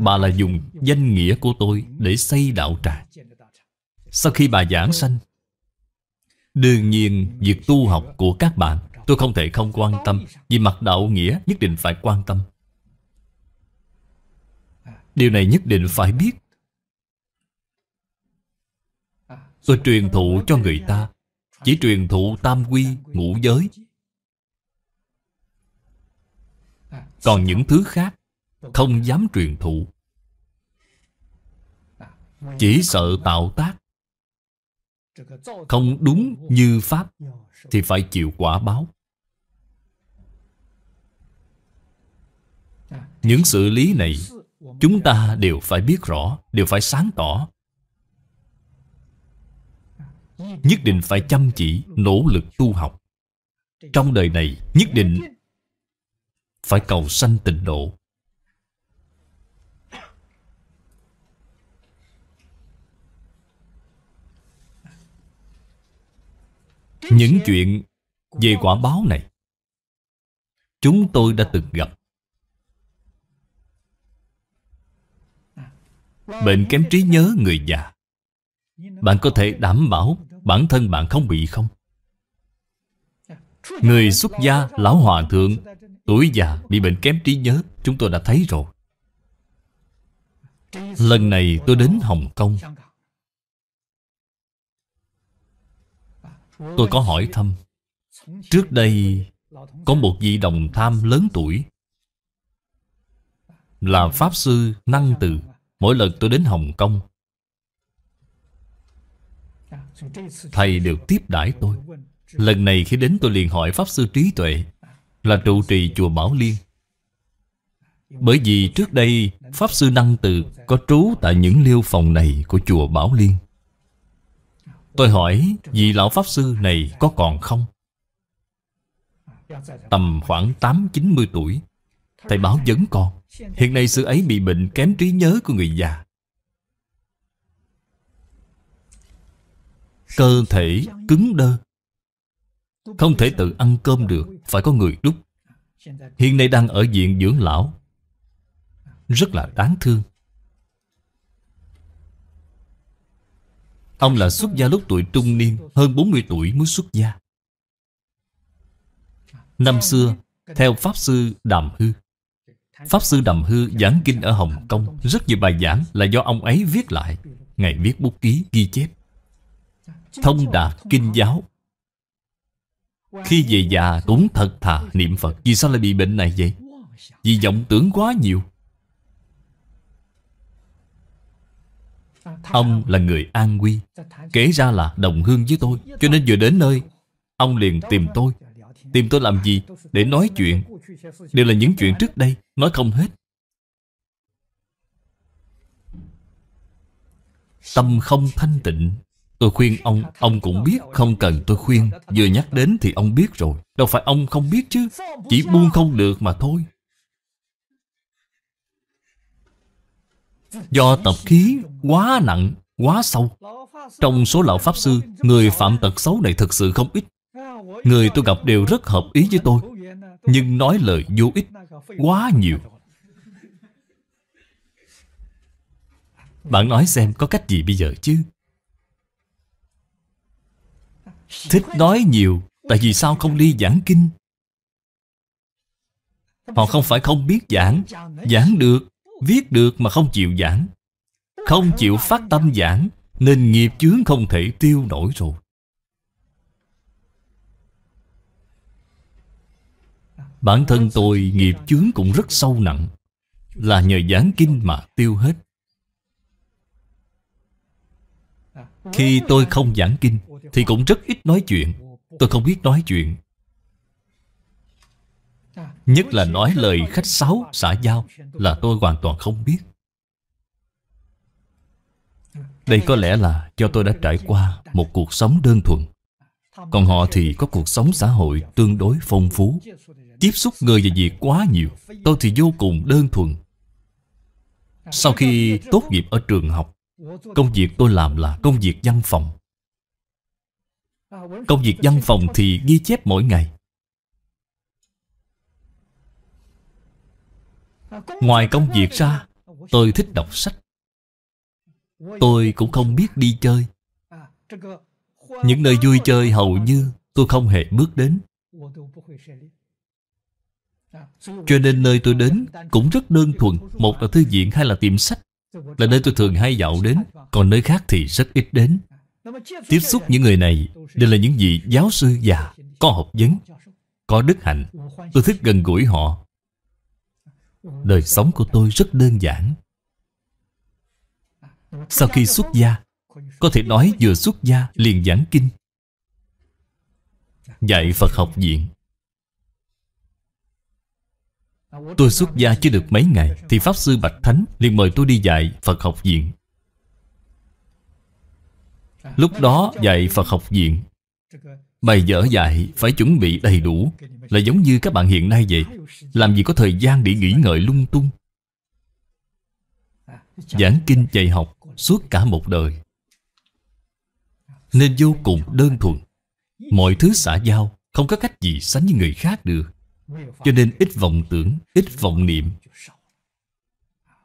Bà là dùng danh nghĩa của tôi Để xây đạo tràng Sau khi bà giảng sanh Đương nhiên Việc tu học của các bạn Tôi không thể không quan tâm Vì mặt đạo nghĩa nhất định phải quan tâm Điều này nhất định phải biết Tôi truyền thụ cho người ta Chỉ truyền thụ tam quy, ngũ giới Còn những thứ khác không dám truyền thụ Chỉ sợ tạo tác Không đúng như Pháp Thì phải chịu quả báo Những sự lý này Chúng ta đều phải biết rõ Đều phải sáng tỏ Nhất định phải chăm chỉ Nỗ lực tu học Trong đời này nhất định Phải cầu sanh tịnh độ những chuyện về quả báo này chúng tôi đã từng gặp bệnh kém trí nhớ người già bạn có thể đảm bảo bản thân bạn không bị không người xuất gia lão hòa thượng tuổi già bị bệnh kém trí nhớ chúng tôi đã thấy rồi lần này tôi đến hồng kông Tôi có hỏi thăm Trước đây Có một vị đồng tham lớn tuổi Là Pháp Sư Năng Từ Mỗi lần tôi đến Hồng Kông Thầy đều tiếp đãi tôi Lần này khi đến tôi liền hỏi Pháp Sư Trí Tuệ Là trụ trì Chùa Bảo Liên Bởi vì trước đây Pháp Sư Năng Từ Có trú tại những liêu phòng này của Chùa Bảo Liên Tôi hỏi vị lão Pháp Sư này có còn không? Tầm khoảng 8-90 tuổi Thầy bảo vẫn còn Hiện nay sư ấy bị bệnh kém trí nhớ của người già Cơ thể cứng đơ Không thể tự ăn cơm được Phải có người đúc Hiện nay đang ở viện dưỡng lão Rất là đáng thương Ông là xuất gia lúc tuổi trung niên Hơn 40 tuổi mới xuất gia Năm xưa Theo Pháp Sư Đàm Hư Pháp Sư Đàm Hư giảng kinh ở Hồng Kông Rất nhiều bài giảng là do ông ấy viết lại ngày viết bút ký ghi chép Thông đạt kinh giáo Khi về già cũng thật thà niệm Phật Vì sao lại bị bệnh này vậy? Vì vọng tưởng quá nhiều Ông là người An Huy Kể ra là đồng hương với tôi Cho nên vừa đến nơi Ông liền tìm tôi Tìm tôi làm gì để nói chuyện Đều là những chuyện trước đây Nói không hết Tâm không thanh tịnh Tôi khuyên ông Ông cũng biết không cần tôi khuyên Vừa nhắc đến thì ông biết rồi Đâu phải ông không biết chứ Chỉ buông không được mà thôi Do tập khí quá nặng, quá sâu Trong số lão Pháp Sư Người phạm tật xấu này thực sự không ít Người tôi gặp đều rất hợp ý với tôi Nhưng nói lời vô ích Quá nhiều Bạn nói xem có cách gì bây giờ chứ Thích nói nhiều Tại vì sao không đi giảng kinh Họ không phải không biết giảng Giảng được Viết được mà không chịu giảng Không chịu phát tâm giảng Nên nghiệp chướng không thể tiêu nổi rồi Bản thân tôi nghiệp chướng cũng rất sâu nặng Là nhờ giảng kinh mà tiêu hết Khi tôi không giảng kinh Thì cũng rất ít nói chuyện Tôi không biết nói chuyện Nhất là nói lời khách sáo, xã giao Là tôi hoàn toàn không biết Đây có lẽ là do tôi đã trải qua Một cuộc sống đơn thuần Còn họ thì có cuộc sống xã hội Tương đối phong phú Tiếp xúc người và việc quá nhiều Tôi thì vô cùng đơn thuần Sau khi tốt nghiệp ở trường học Công việc tôi làm là công việc văn phòng Công việc văn phòng thì ghi chép mỗi ngày Ờ, ngoài công việc ra Tôi thích đọc sách Tôi cũng không biết đi chơi Những nơi vui chơi hầu như Tôi không hề bước đến Cho nên nơi tôi đến Cũng rất đơn thuần Một là thư viện hay là tiệm sách Là nơi tôi thường hay dạo đến Còn nơi khác thì rất ít đến Tiếp xúc những người này Đều là những vị giáo sư già Có học vấn Có đức hạnh Tôi thích gần gũi họ Đời sống của tôi rất đơn giản Sau khi xuất gia Có thể nói vừa xuất gia liền giảng kinh Dạy Phật học viện Tôi xuất gia chưa được mấy ngày Thì Pháp Sư Bạch Thánh liền mời tôi đi dạy Phật học viện Lúc đó dạy Phật học viện Bài dở dạy phải chuẩn bị đầy đủ Là giống như các bạn hiện nay vậy Làm gì có thời gian để nghỉ ngợi lung tung Giảng kinh dạy học suốt cả một đời Nên vô cùng đơn thuần Mọi thứ xã giao Không có cách gì sánh với người khác được Cho nên ít vọng tưởng Ít vọng niệm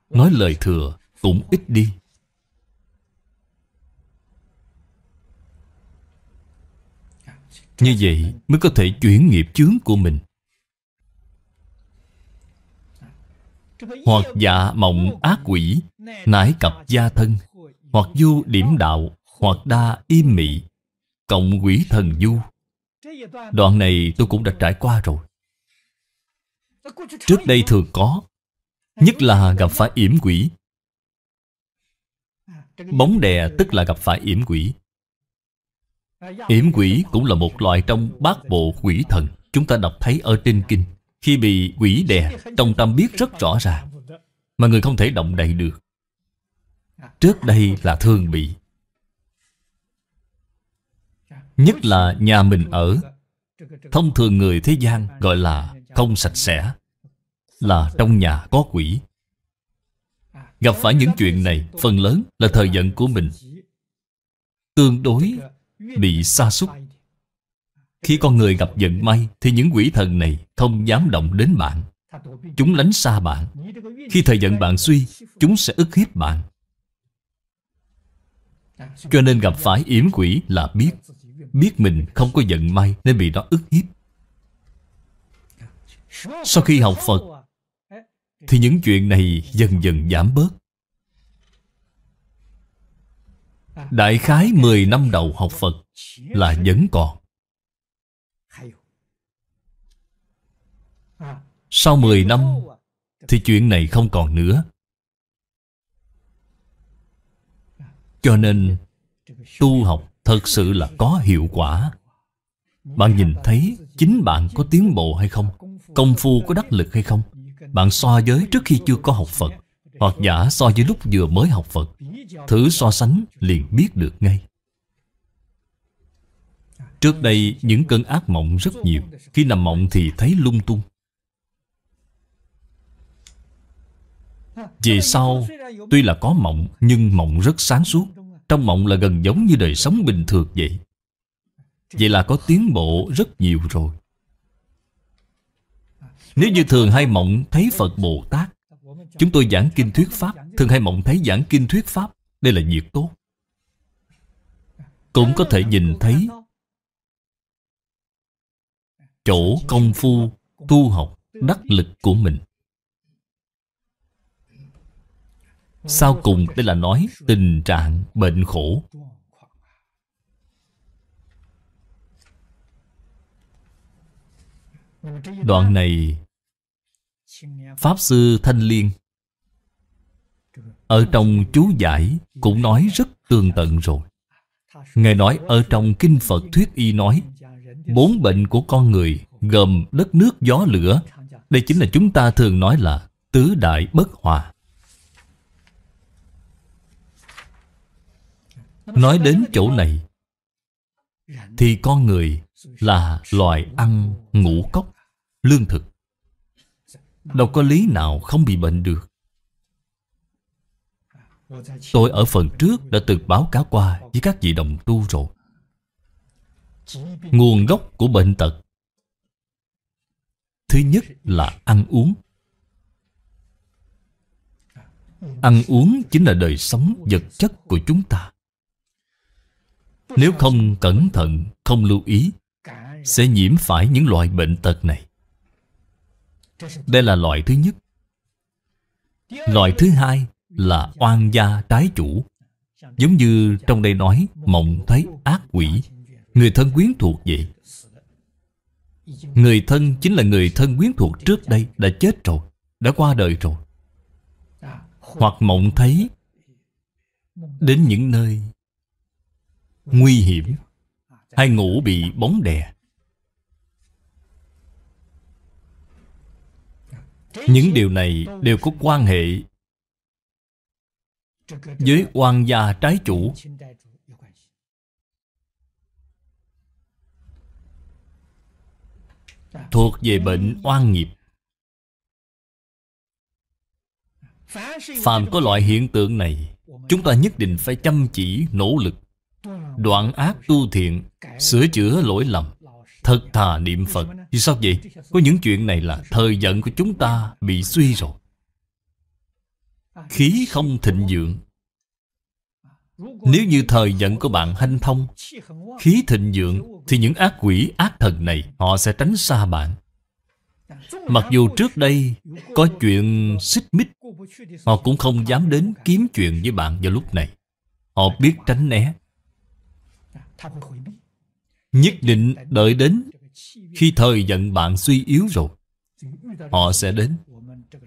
Nói lời thừa cũng ít đi Như vậy mới có thể chuyển nghiệp chướng của mình Hoặc dạ mộng ác quỷ Nải cặp gia thân Hoặc du điểm đạo Hoặc đa im mị Cộng quỷ thần du Đoạn này tôi cũng đã trải qua rồi Trước đây thường có Nhất là gặp phải yểm quỷ Bóng đè tức là gặp phải yểm quỷ Yểm quỷ cũng là một loại trong bát bộ quỷ thần Chúng ta đọc thấy ở trên kinh Khi bị quỷ đè Trong tâm biết rất rõ ràng Mà người không thể động đậy được Trước đây là thường bị Nhất là nhà mình ở Thông thường người thế gian gọi là không sạch sẽ Là trong nhà có quỷ Gặp phải những chuyện này Phần lớn là thời giận của mình Tương đối bị sa sút khi con người gặp vận may thì những quỷ thần này không dám động đến bạn chúng lánh xa bạn khi thời vận bạn suy chúng sẽ ức hiếp bạn cho nên gặp phải yếm quỷ là biết biết mình không có vận may nên bị nó ức hiếp sau khi học phật thì những chuyện này dần dần giảm bớt Đại khái 10 năm đầu học Phật Là vẫn còn Sau 10 năm Thì chuyện này không còn nữa Cho nên Tu học thật sự là có hiệu quả Bạn nhìn thấy Chính bạn có tiến bộ hay không Công phu có đắc lực hay không Bạn so với trước khi chưa có học Phật hoặc giả so với lúc vừa mới học Phật Thử so sánh liền biết được ngay Trước đây những cơn ác mộng rất nhiều Khi nằm mộng thì thấy lung tung Về sau tuy là có mộng Nhưng mộng rất sáng suốt Trong mộng là gần giống như đời sống bình thường vậy Vậy là có tiến bộ rất nhiều rồi Nếu như thường hay mộng thấy Phật Bồ Tát Chúng tôi giảng kinh thuyết Pháp Thường hay mộng thấy giảng kinh thuyết Pháp Đây là việc tốt Cũng có thể nhìn thấy Chỗ công phu Tu học đắc lực của mình Sau cùng đây là nói tình trạng bệnh khổ Đoạn này Pháp Sư Thanh Liên ở trong chú giải cũng nói rất tường tận rồi Ngài nói ở trong Kinh Phật Thuyết Y nói Bốn bệnh của con người gồm đất nước gió lửa Đây chính là chúng ta thường nói là tứ đại bất hòa Nói đến chỗ này Thì con người là loài ăn ngũ cốc, lương thực Đâu có lý nào không bị bệnh được Tôi ở phần trước đã từng báo cáo qua với các vị đồng tu rồi Nguồn gốc của bệnh tật Thứ nhất là ăn uống Ăn uống chính là đời sống vật chất của chúng ta Nếu không cẩn thận, không lưu ý Sẽ nhiễm phải những loại bệnh tật này Đây là loại thứ nhất Loại thứ hai là oan gia trái chủ Giống như trong đây nói Mộng thấy ác quỷ Người thân quyến thuộc vậy Người thân chính là người thân quyến thuộc trước đây Đã chết rồi Đã qua đời rồi Hoặc mộng thấy Đến những nơi Nguy hiểm Hay ngủ bị bóng đè Những điều này đều có quan hệ với quan gia trái chủ thuộc về bệnh oan nghiệp phàm có loại hiện tượng này chúng ta nhất định phải chăm chỉ nỗ lực đoạn ác tu thiện sửa chữa lỗi lầm thật thà niệm phật vì sao vậy có những chuyện này là thời vận của chúng ta bị suy rồi khí không thịnh dưỡng. nếu như thời vận của bạn hanh thông khí thịnh dưỡng, thì những ác quỷ ác thần này họ sẽ tránh xa bạn mặc dù trước đây có chuyện xích mích họ cũng không dám đến kiếm chuyện với bạn vào lúc này họ biết tránh né nhất định đợi đến khi thời vận bạn suy yếu rồi họ sẽ đến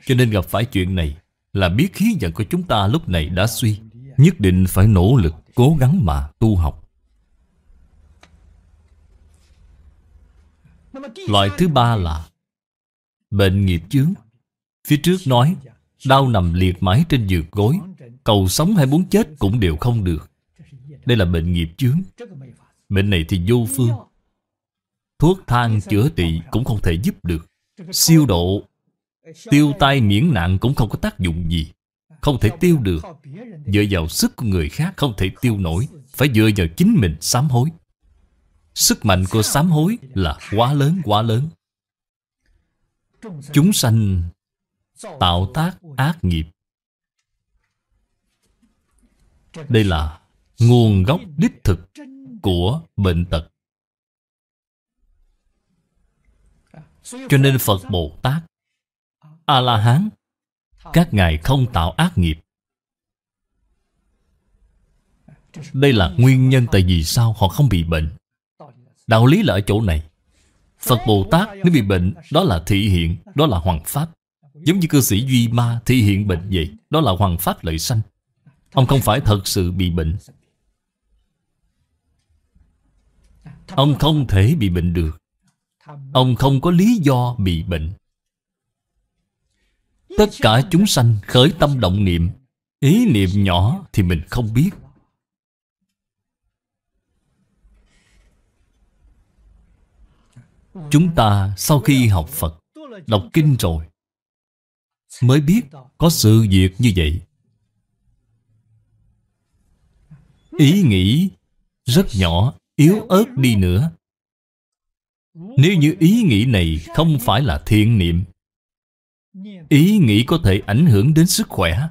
cho nên gặp phải chuyện này là biết khí vận của chúng ta lúc này đã suy Nhất định phải nỗ lực cố gắng mà tu học Loại thứ ba là Bệnh nghiệp chướng Phía trước nói Đau nằm liệt mãi trên giường gối Cầu sống hay muốn chết cũng đều không được Đây là bệnh nghiệp chướng Bệnh này thì vô phương Thuốc thang chữa trị cũng không thể giúp được Siêu độ Tiêu tai miễn nạn cũng không có tác dụng gì Không thể tiêu được Dựa vào sức của người khác không thể tiêu nổi Phải dựa vào chính mình sám hối Sức mạnh của sám hối là quá lớn quá lớn Chúng sanh tạo tác ác nghiệp Đây là nguồn gốc đích thực của bệnh tật Cho nên Phật Bồ Tát A-la-hán Các ngài không tạo ác nghiệp Đây là nguyên nhân tại vì sao họ không bị bệnh Đạo lý là ở chỗ này Phật Bồ Tát nếu bị bệnh Đó là thị hiện, đó là hoàng pháp Giống như cư sĩ Duy Ma thị hiện bệnh vậy Đó là hoàng pháp lợi sanh Ông không phải thật sự bị bệnh Ông không thể bị bệnh được Ông không có lý do bị bệnh Tất cả chúng sanh khởi tâm động niệm Ý niệm nhỏ thì mình không biết Chúng ta sau khi học Phật Đọc kinh rồi Mới biết có sự việc như vậy Ý nghĩ rất nhỏ Yếu ớt đi nữa Nếu như ý nghĩ này không phải là thiện niệm ý nghĩ có thể ảnh hưởng đến sức khỏe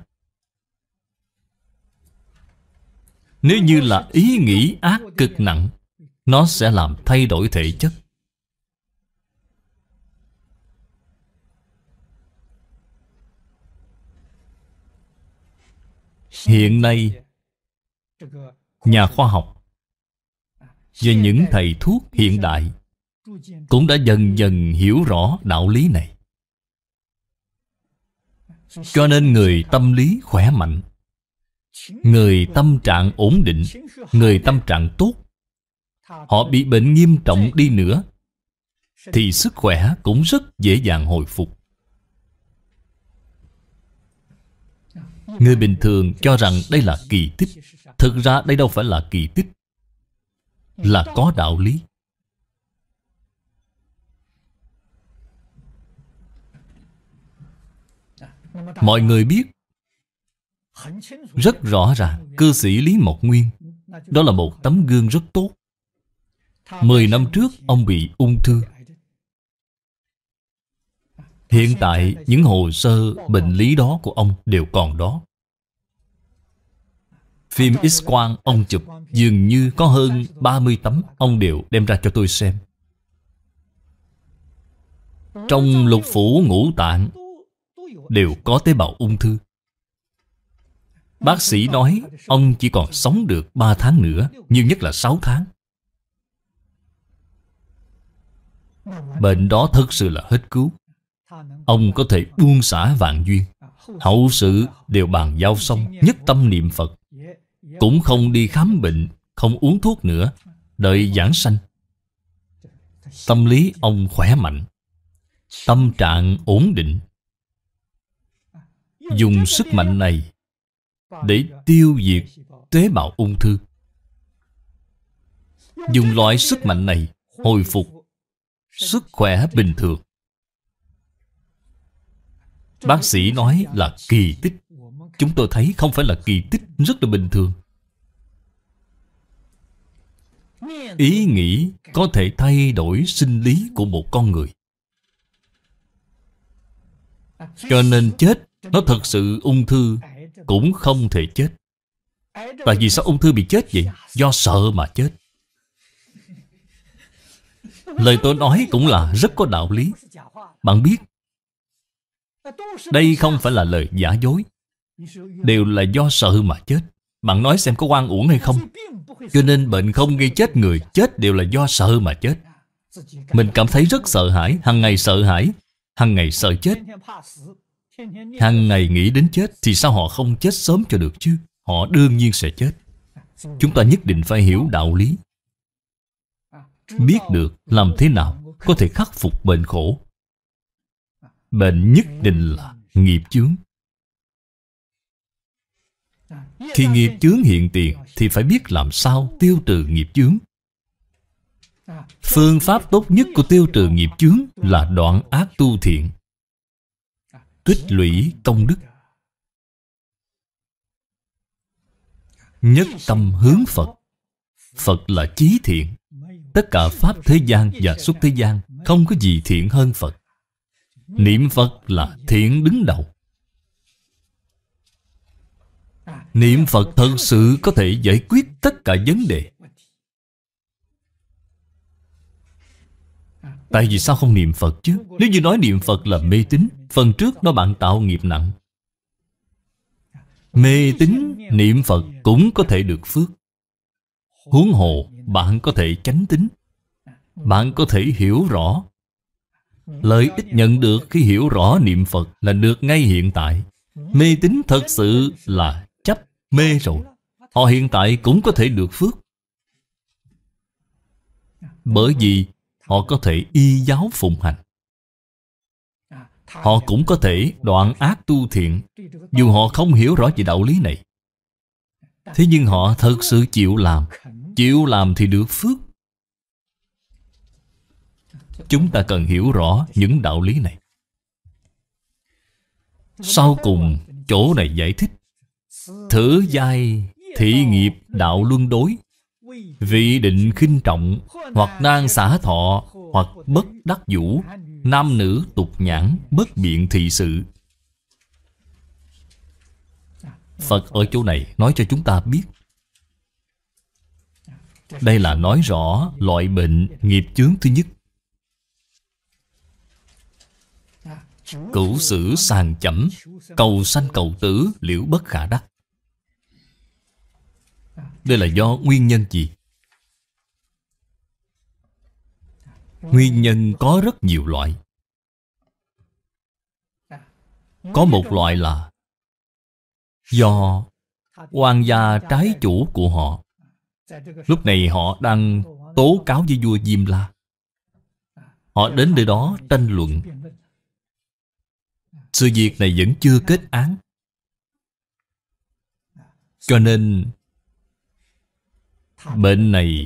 nếu như là ý nghĩ ác cực nặng nó sẽ làm thay đổi thể chất hiện nay nhà khoa học và những thầy thuốc hiện đại cũng đã dần dần hiểu rõ đạo lý này cho nên người tâm lý khỏe mạnh Người tâm trạng ổn định Người tâm trạng tốt Họ bị bệnh nghiêm trọng đi nữa Thì sức khỏe cũng rất dễ dàng hồi phục Người bình thường cho rằng đây là kỳ tích Thực ra đây đâu phải là kỳ tích Là có đạo lý Mọi người biết Rất rõ ràng Cư sĩ Lý Mộc Nguyên Đó là một tấm gương rất tốt Mười năm trước ông bị ung thư Hiện tại những hồ sơ bệnh lý đó của ông đều còn đó Phim X-quang ông chụp dường như có hơn 30 tấm Ông đều đem ra cho tôi xem Trong lục phủ ngũ tạng đều có tế bào ung thư. Bác sĩ nói ông chỉ còn sống được 3 tháng nữa, nhưng nhất là 6 tháng. Bệnh đó thật sự là hết cứu. Ông có thể buông xả vạn duyên. Hậu sự đều bàn giao xong, nhất tâm niệm Phật. Cũng không đi khám bệnh, không uống thuốc nữa, đợi giảng sanh. Tâm lý ông khỏe mạnh, tâm trạng ổn định, dùng sức mạnh này để tiêu diệt tế bào ung thư dùng loại sức mạnh này hồi phục sức khỏe bình thường bác sĩ nói là kỳ tích chúng tôi thấy không phải là kỳ tích rất là bình thường ý nghĩ có thể thay đổi sinh lý của một con người cho nên chết nó thật sự ung thư Cũng không thể chết Tại vì sao ung thư bị chết vậy? Do sợ mà chết Lời tôi nói cũng là rất có đạo lý Bạn biết Đây không phải là lời giả dối Đều là do sợ mà chết Bạn nói xem có quan uổng hay không Cho nên bệnh không gây chết người Chết đều là do sợ mà chết Mình cảm thấy rất sợ hãi hàng ngày sợ hãi hàng ngày sợ chết hằng ngày nghĩ đến chết Thì sao họ không chết sớm cho được chứ Họ đương nhiên sẽ chết Chúng ta nhất định phải hiểu đạo lý Biết được làm thế nào Có thể khắc phục bệnh khổ Bệnh nhất định là nghiệp chướng Khi nghiệp chướng hiện tiền Thì phải biết làm sao tiêu trừ nghiệp chướng Phương pháp tốt nhất của tiêu trừ nghiệp chướng Là đoạn ác tu thiện tích lũy công đức nhất tâm hướng phật phật là chí thiện tất cả pháp thế gian và xuất thế gian không có gì thiện hơn phật niệm phật là thiện đứng đầu niệm phật thật sự có thể giải quyết tất cả vấn đề Tại vì sao không niệm Phật chứ Nếu như nói niệm Phật là mê tín Phần trước nó bạn tạo nghiệp nặng Mê tín niệm Phật cũng có thể được phước Huống hồ bạn có thể chánh tín Bạn có thể hiểu rõ Lợi ích nhận được khi hiểu rõ niệm Phật là được ngay hiện tại Mê tín thật sự là chấp mê rồi Họ hiện tại cũng có thể được phước Bởi vì họ có thể y giáo phụng hành họ cũng có thể đoạn ác tu thiện dù họ không hiểu rõ về đạo lý này thế nhưng họ thật sự chịu làm chịu làm thì được phước chúng ta cần hiểu rõ những đạo lý này sau cùng chỗ này giải thích thử giai thị nghiệp đạo luân đối Vị định khinh trọng Hoặc đang xả thọ Hoặc bất đắc vũ Nam nữ tục nhãn Bất biện thị sự Phật ở chỗ này nói cho chúng ta biết Đây là nói rõ loại bệnh nghiệp chướng thứ nhất Cửu sử sàng chẩm Cầu sanh cầu tử liễu bất khả đắc đây là do nguyên nhân gì? Nguyên nhân có rất nhiều loại Có một loại là Do quan gia trái chủ của họ Lúc này họ đang tố cáo với vua Diêm La Họ đến nơi đó tranh luận Sự việc này vẫn chưa kết án Cho nên Bệnh này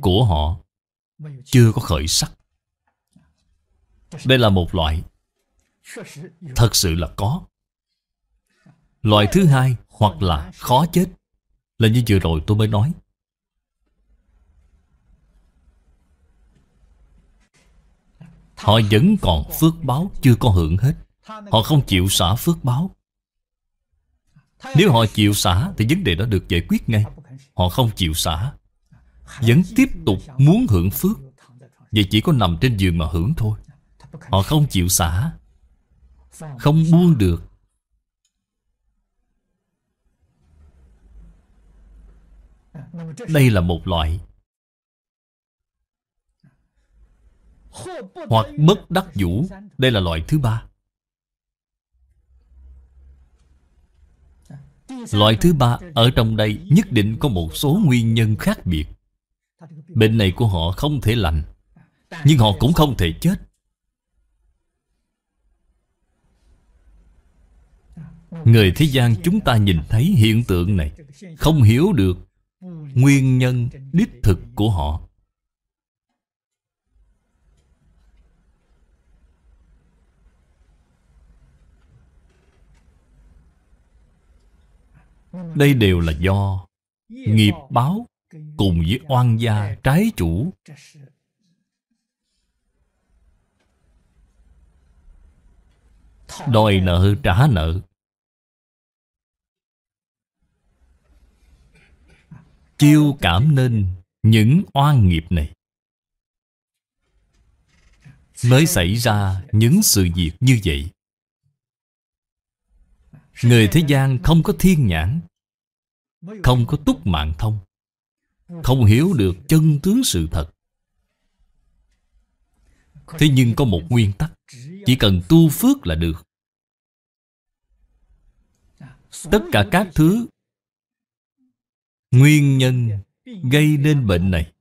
của họ chưa có khởi sắc. Đây là một loại thật sự là có. Loại thứ hai hoặc là khó chết là như vừa rồi tôi mới nói. Họ vẫn còn phước báo chưa có hưởng hết. Họ không chịu xả phước báo. Nếu họ chịu xả thì vấn đề đó được giải quyết ngay. Họ không chịu xả Vẫn tiếp tục muốn hưởng phước Vậy chỉ có nằm trên giường mà hưởng thôi Họ không chịu xả Không buông được Đây là một loại Hoặc bất đắc vũ Đây là loại thứ ba Loại thứ ba ở trong đây nhất định có một số nguyên nhân khác biệt Bệnh này của họ không thể lành Nhưng họ cũng không thể chết Người thế gian chúng ta nhìn thấy hiện tượng này Không hiểu được nguyên nhân đích thực của họ Đây đều là do nghiệp báo cùng với oan gia trái chủ đòi nợ trả nợ chiêu cảm nên những oan nghiệp này mới xảy ra những sự việc như vậy Người thế gian không có thiên nhãn Không có túc mạng thông Không hiểu được chân tướng sự thật Thế nhưng có một nguyên tắc Chỉ cần tu phước là được Tất cả các thứ Nguyên nhân gây nên bệnh này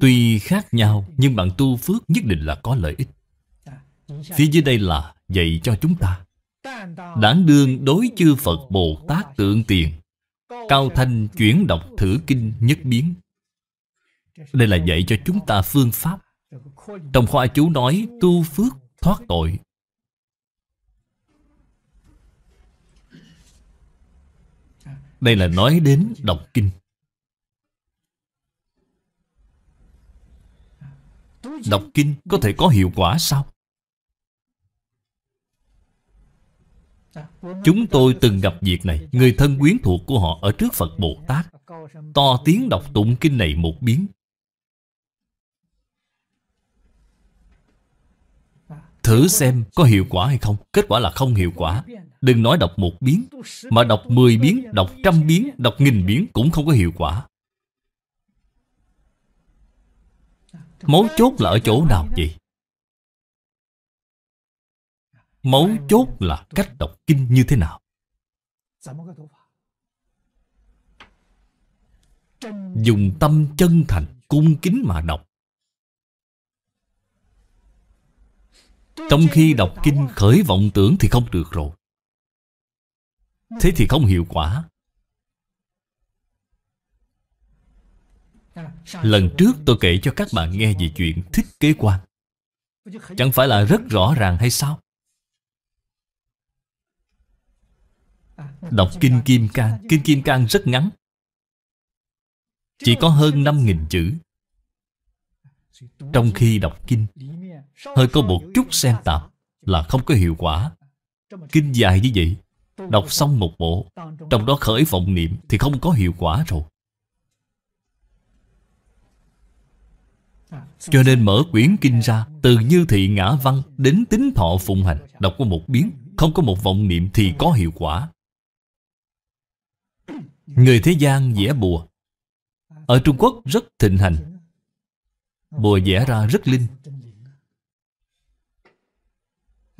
Tuy khác nhau Nhưng bạn tu phước nhất định là có lợi ích Phía dưới đây là dạy cho chúng ta Đáng đương đối chư Phật Bồ Tát tượng tiền Cao Thanh chuyển đọc thử kinh nhất biến Đây là dạy cho chúng ta phương pháp Trong khoa chú nói tu phước thoát tội Đây là nói đến đọc kinh Đọc kinh có thể có hiệu quả sao? Chúng tôi từng gặp việc này Người thân quyến thuộc của họ ở trước Phật Bồ Tát To tiếng đọc tụng kinh này một biến Thử xem có hiệu quả hay không Kết quả là không hiệu quả Đừng nói đọc một biến Mà đọc mười biến, đọc trăm biến, đọc nghìn biến Cũng không có hiệu quả Mấu chốt là ở chỗ nào vậy? Mấu chốt là cách đọc kinh như thế nào Dùng tâm chân thành cung kính mà đọc Trong khi đọc kinh khởi vọng tưởng thì không được rồi Thế thì không hiệu quả Lần trước tôi kể cho các bạn nghe về chuyện thích kế quan Chẳng phải là rất rõ ràng hay sao Đọc Kinh Kim Cang Kinh Kim Cang rất ngắn Chỉ có hơn 5.000 chữ Trong khi đọc Kinh Hơi có một chút xen tạp Là không có hiệu quả Kinh dài như vậy Đọc xong một bộ Trong đó khởi vọng niệm Thì không có hiệu quả rồi Cho nên mở quyển kinh ra Từ như thị ngã văn Đến tính thọ phụng hành Đọc qua một biến Không có một vọng niệm thì có hiệu quả Người thế gian vẽ bùa Ở Trung Quốc rất thịnh hành Bùa vẽ ra rất linh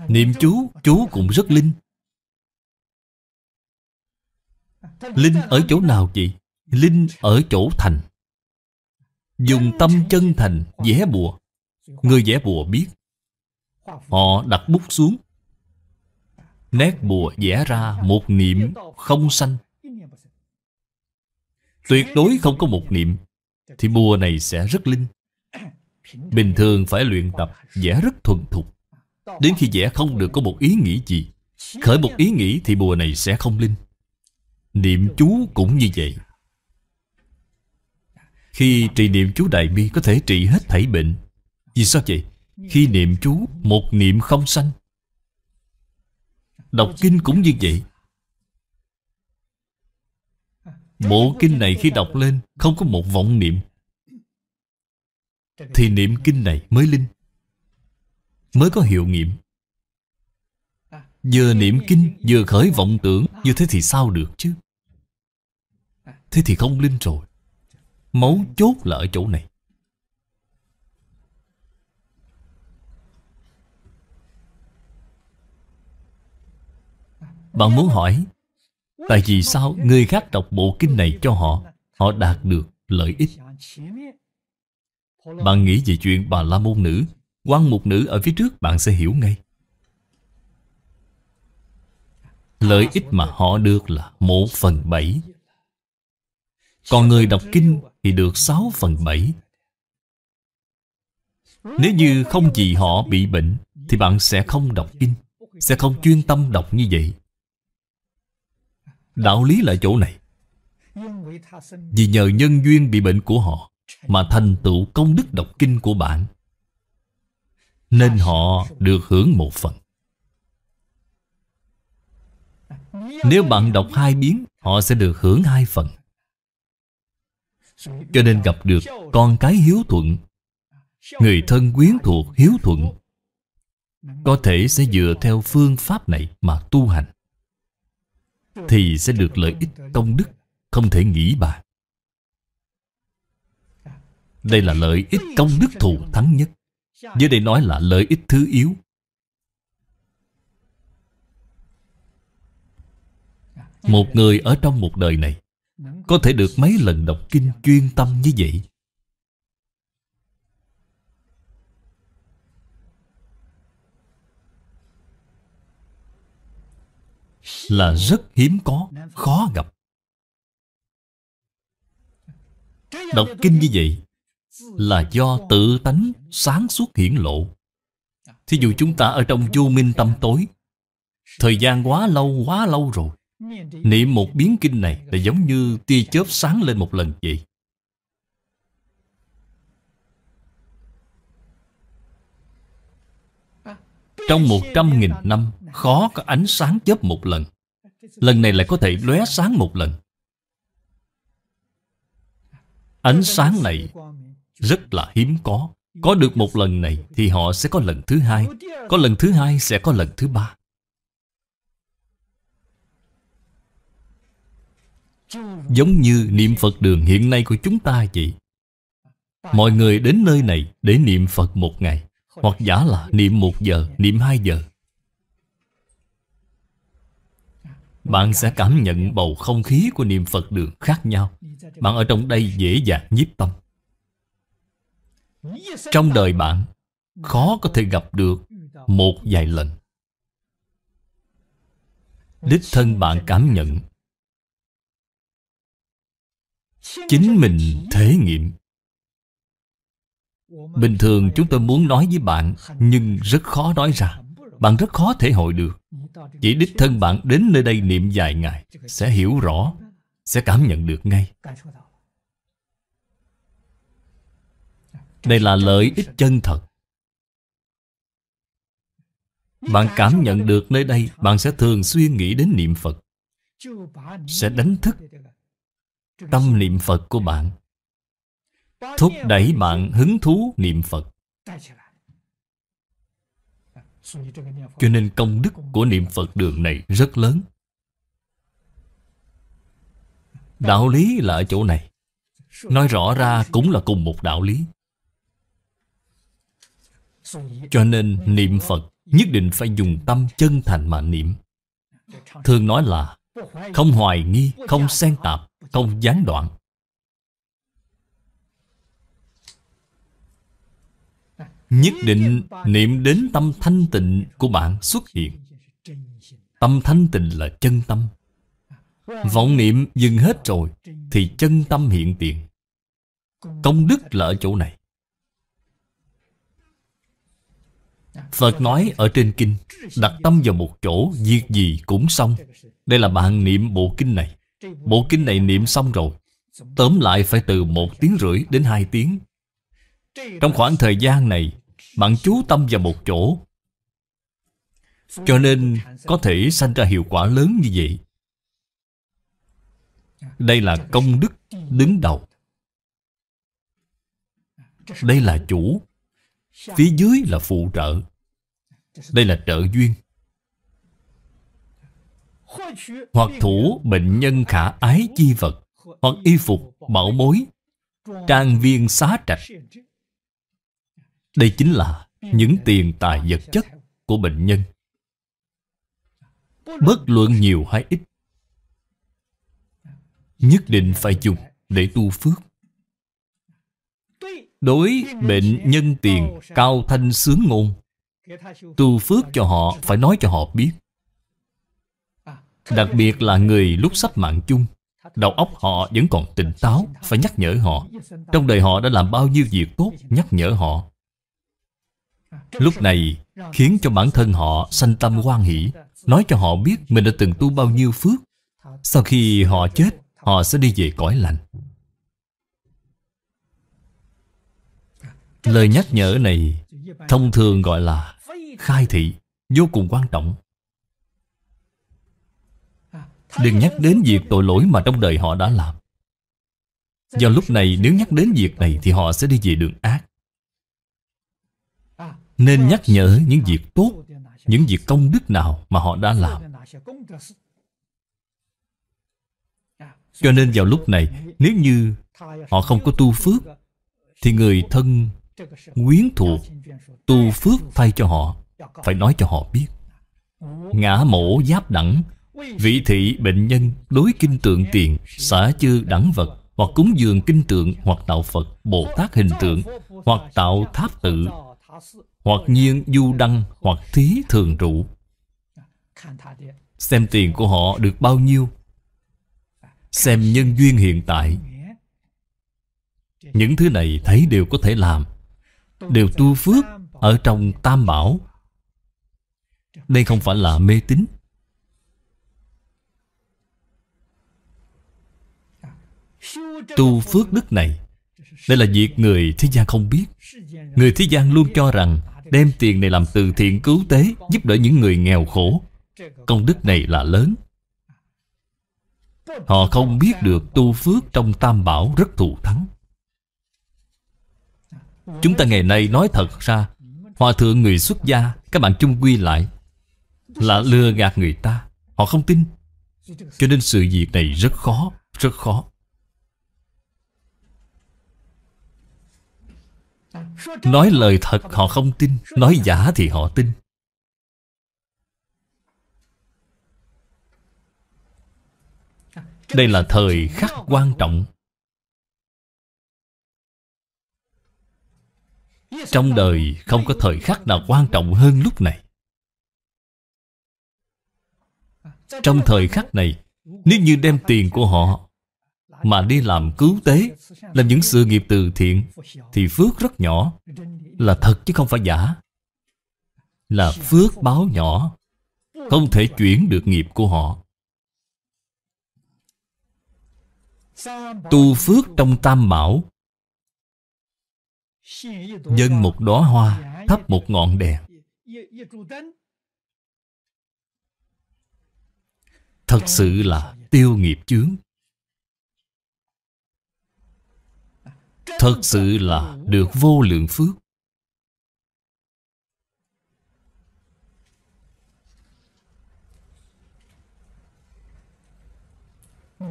Niệm chú, chú cũng rất linh Linh ở chỗ nào vậy? Linh ở chỗ thành Dùng tâm chân thành vẽ bùa Người vẽ bùa biết Họ đặt bút xuống Nét bùa vẽ ra một niệm không sanh Tuyệt đối không có một niệm Thì bùa này sẽ rất linh Bình thường phải luyện tập vẽ rất thuần thục Đến khi vẽ không được có một ý nghĩ gì Khởi một ý nghĩ thì bùa này sẽ không linh Niệm chú cũng như vậy Khi trì niệm chú Đại bi có thể trị hết thảy bệnh Vì sao vậy? Khi niệm chú một niệm không sanh Đọc kinh cũng như vậy Bộ kinh này khi đọc lên Không có một vọng niệm Thì niệm kinh này mới linh Mới có hiệu nghiệm Vừa niệm kinh Vừa khởi vọng tưởng Như thế thì sao được chứ Thế thì không linh rồi Máu chốt là ở chỗ này Bạn muốn hỏi Tại vì sao người khác đọc bộ kinh này cho họ Họ đạt được lợi ích Bạn nghĩ về chuyện bà la môn nữ quan mục nữ ở phía trước bạn sẽ hiểu ngay Lợi ích mà họ được là một phần bảy Còn người đọc kinh thì được sáu phần bảy Nếu như không vì họ bị bệnh Thì bạn sẽ không đọc kinh Sẽ không chuyên tâm đọc như vậy Đạo lý là chỗ này Vì nhờ nhân duyên bị bệnh của họ Mà thành tựu công đức đọc kinh của bạn Nên họ được hưởng một phần Nếu bạn đọc hai biến Họ sẽ được hưởng hai phần Cho nên gặp được con cái hiếu thuận Người thân quyến thuộc hiếu thuận Có thể sẽ dựa theo phương pháp này mà tu hành thì sẽ được lợi ích công đức không thể nghĩ bàn đây là lợi ích công đức thù thắng nhất dưới đây nói là lợi ích thứ yếu một người ở trong một đời này có thể được mấy lần đọc kinh chuyên tâm như vậy là rất hiếm có, khó gặp. Đọc kinh như vậy là do tự tánh sáng suốt hiển lộ. Thí dụ chúng ta ở trong vô minh tâm tối, thời gian quá lâu quá lâu rồi, niệm một biến kinh này là giống như tia chớp sáng lên một lần vậy. Trong một trăm nghìn năm khó có ánh sáng chớp một lần lần này lại có thể lóe sáng một lần ánh sáng này rất là hiếm có có được một lần này thì họ sẽ có lần thứ hai có lần thứ hai sẽ có lần thứ ba giống như niệm phật đường hiện nay của chúng ta vậy mọi người đến nơi này để niệm phật một ngày hoặc giả là niệm một giờ niệm hai giờ Bạn sẽ cảm nhận bầu không khí của niệm Phật đường khác nhau Bạn ở trong đây dễ dàng nhiếp tâm Trong đời bạn Khó có thể gặp được Một vài lần Đích thân bạn cảm nhận Chính mình thể nghiệm Bình thường chúng tôi muốn nói với bạn Nhưng rất khó nói ra bạn rất khó thể hội được Chỉ đích thân bạn đến nơi đây niệm dài ngày Sẽ hiểu rõ Sẽ cảm nhận được ngay Đây là lợi ích chân thật Bạn cảm nhận được nơi đây Bạn sẽ thường xuyên nghĩ đến niệm Phật Sẽ đánh thức Tâm niệm Phật của bạn Thúc đẩy bạn hứng thú niệm Phật cho nên công đức của niệm Phật đường này rất lớn Đạo lý là ở chỗ này Nói rõ ra cũng là cùng một đạo lý Cho nên niệm Phật nhất định phải dùng tâm chân thành mà niệm Thường nói là không hoài nghi, không xen tạp, không gián đoạn Nhất định niệm đến tâm thanh tịnh của bạn xuất hiện Tâm thanh tịnh là chân tâm Vọng niệm dừng hết rồi Thì chân tâm hiện tiền Công đức là ở chỗ này Phật nói ở trên kinh Đặt tâm vào một chỗ Việc gì cũng xong Đây là bạn niệm bộ kinh này Bộ kinh này niệm xong rồi Tóm lại phải từ một tiếng rưỡi đến hai tiếng trong khoảng thời gian này Bạn chú tâm vào một chỗ Cho nên có thể sanh ra hiệu quả lớn như vậy Đây là công đức đứng đầu Đây là chủ Phía dưới là phụ trợ Đây là trợ duyên Hoặc thủ bệnh nhân khả ái chi vật Hoặc y phục, bảo mối Trang viên xá trạch đây chính là ừ. những tiền tài vật chất của bệnh nhân Bất luận nhiều hay ít Nhất định phải dùng để tu phước Đối bệnh nhân tiền cao thanh sướng ngôn Tu phước cho họ phải nói cho họ biết Đặc biệt là người lúc sắp mạng chung Đầu óc họ vẫn còn tỉnh táo Phải nhắc nhở họ Trong đời họ đã làm bao nhiêu việc tốt Nhắc nhở họ Lúc này khiến cho bản thân họ sanh tâm hoan hỷ Nói cho họ biết mình đã từng tu bao nhiêu phước Sau khi họ chết Họ sẽ đi về cõi lành Lời nhắc nhở này Thông thường gọi là khai thị Vô cùng quan trọng Đừng nhắc đến việc tội lỗi mà trong đời họ đã làm Do lúc này nếu nhắc đến việc này Thì họ sẽ đi về đường ác nên nhắc nhở những việc tốt Những việc công đức nào mà họ đã làm Cho nên vào lúc này Nếu như họ không có tu phước Thì người thân quyến thuộc Tu phước thay cho họ Phải nói cho họ biết Ngã mổ giáp đẳng Vị thị bệnh nhân đối kinh tượng tiền Xả chư đẳng vật Hoặc cúng dường kinh tượng Hoặc tạo Phật Bồ Tát hình tượng Hoặc tạo tháp tự hoặc nhiên du đăng Hoặc thí thường trụ Xem tiền của họ được bao nhiêu Xem nhân duyên hiện tại Những thứ này thấy đều có thể làm Đều tu phước Ở trong tam bảo Đây không phải là mê tín Tu phước đức này Đây là việc người thế gian không biết Người thế gian luôn cho rằng Đem tiền này làm từ thiện cứu tế Giúp đỡ những người nghèo khổ Công đức này là lớn Họ không biết được tu phước trong tam bảo rất thù thắng Chúng ta ngày nay nói thật ra Hòa thượng người xuất gia Các bạn chung quy lại Là lừa gạt người ta Họ không tin Cho nên sự việc này rất khó Rất khó Nói lời thật họ không tin Nói giả thì họ tin Đây là thời khắc quan trọng Trong đời không có thời khắc nào quan trọng hơn lúc này Trong thời khắc này Nếu như đem tiền của họ mà đi làm cứu tế Làm những sự nghiệp từ thiện Thì phước rất nhỏ Là thật chứ không phải giả Là phước báo nhỏ Không thể chuyển được nghiệp của họ Tu phước trong tam bảo Dân một đóa hoa Thắp một ngọn đèn Thật sự là tiêu nghiệp chướng Thật sự là được vô lượng phước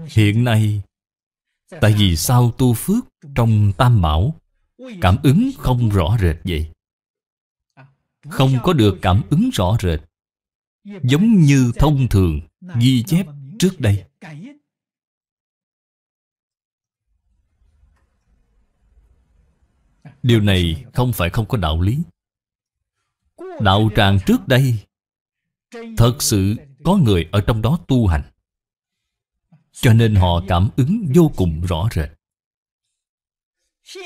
Hiện nay Tại vì sao tu phước trong tam bảo Cảm ứng không rõ rệt vậy Không có được cảm ứng rõ rệt Giống như thông thường ghi chép trước đây Điều này không phải không có đạo lý Đạo tràng trước đây Thật sự có người ở trong đó tu hành Cho nên họ cảm ứng vô cùng rõ rệt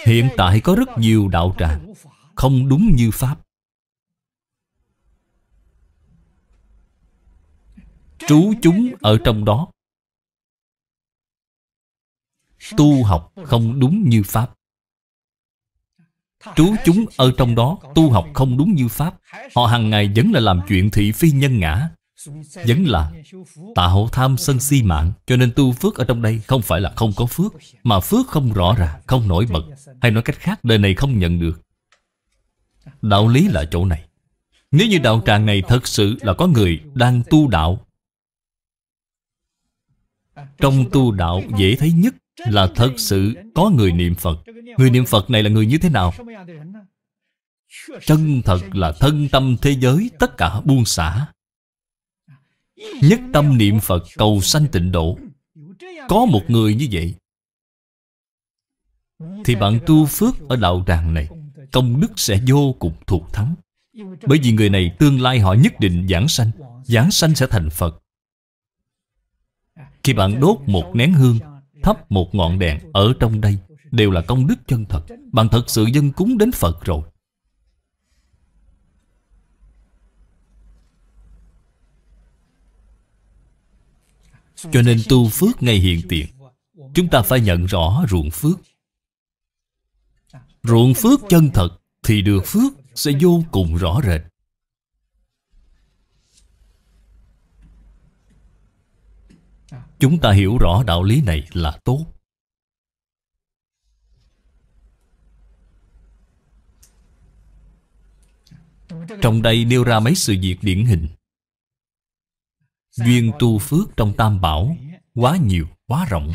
Hiện tại có rất nhiều đạo tràng Không đúng như Pháp Trú chúng ở trong đó Tu học không đúng như Pháp Trú chúng ở trong đó tu học không đúng như Pháp Họ hàng ngày vẫn là làm chuyện thị phi nhân ngã Vẫn là tạo tham sân si mạng Cho nên tu phước ở trong đây không phải là không có phước Mà phước không rõ ràng, không nổi bật Hay nói cách khác đời này không nhận được Đạo lý là chỗ này Nếu như đạo tràng này thật sự là có người đang tu đạo Trong tu đạo dễ thấy nhất là thật sự có người niệm Phật Người niệm Phật này là người như thế nào Chân thật là thân tâm thế giới Tất cả buông xả Nhất tâm niệm Phật cầu sanh tịnh độ Có một người như vậy Thì bạn tu phước ở đạo tràng này Công đức sẽ vô cùng thuộc thắng Bởi vì người này tương lai họ nhất định giảng sanh Giảng sanh sẽ thành Phật Khi bạn đốt một nén hương Thắp một ngọn đèn ở trong đây đều là công đức chân thật Bạn thật sự dân cúng đến Phật rồi Cho nên tu phước ngay hiện tiền Chúng ta phải nhận rõ ruộng phước Ruộng phước chân thật Thì được phước sẽ vô cùng rõ rệt Chúng ta hiểu rõ đạo lý này là tốt Trong đây nêu ra mấy sự việc điển hình Duyên tu phước trong Tam Bảo Quá nhiều, quá rộng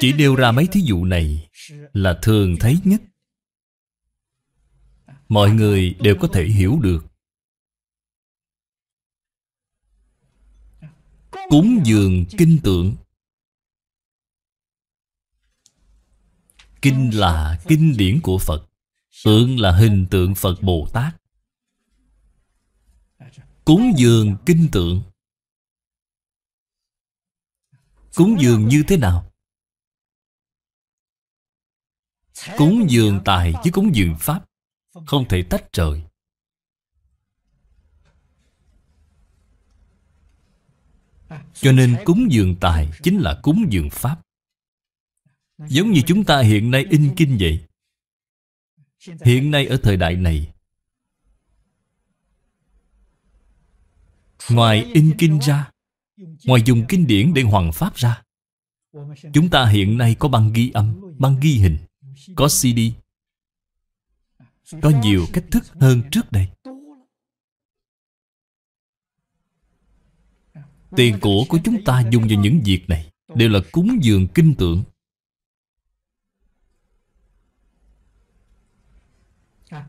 Chỉ nêu ra mấy thí dụ này Là thường thấy nhất Mọi người đều có thể hiểu được Cúng dường kinh tượng Kinh là kinh điển của Phật Tượng là hình tượng Phật Bồ Tát Cúng dường kinh tượng Cúng dường như thế nào? Cúng dường tài với cúng dường pháp Không thể tách rời Cho nên cúng dường tài chính là cúng dường pháp Giống như chúng ta hiện nay in kinh vậy Hiện nay ở thời đại này Ngoài in kinh ra Ngoài dùng kinh điển để hoàn pháp ra Chúng ta hiện nay có băng ghi âm Băng ghi hình Có CD Có nhiều cách thức hơn trước đây Tiền của của chúng ta dùng vào những việc này Đều là cúng dường kinh tượng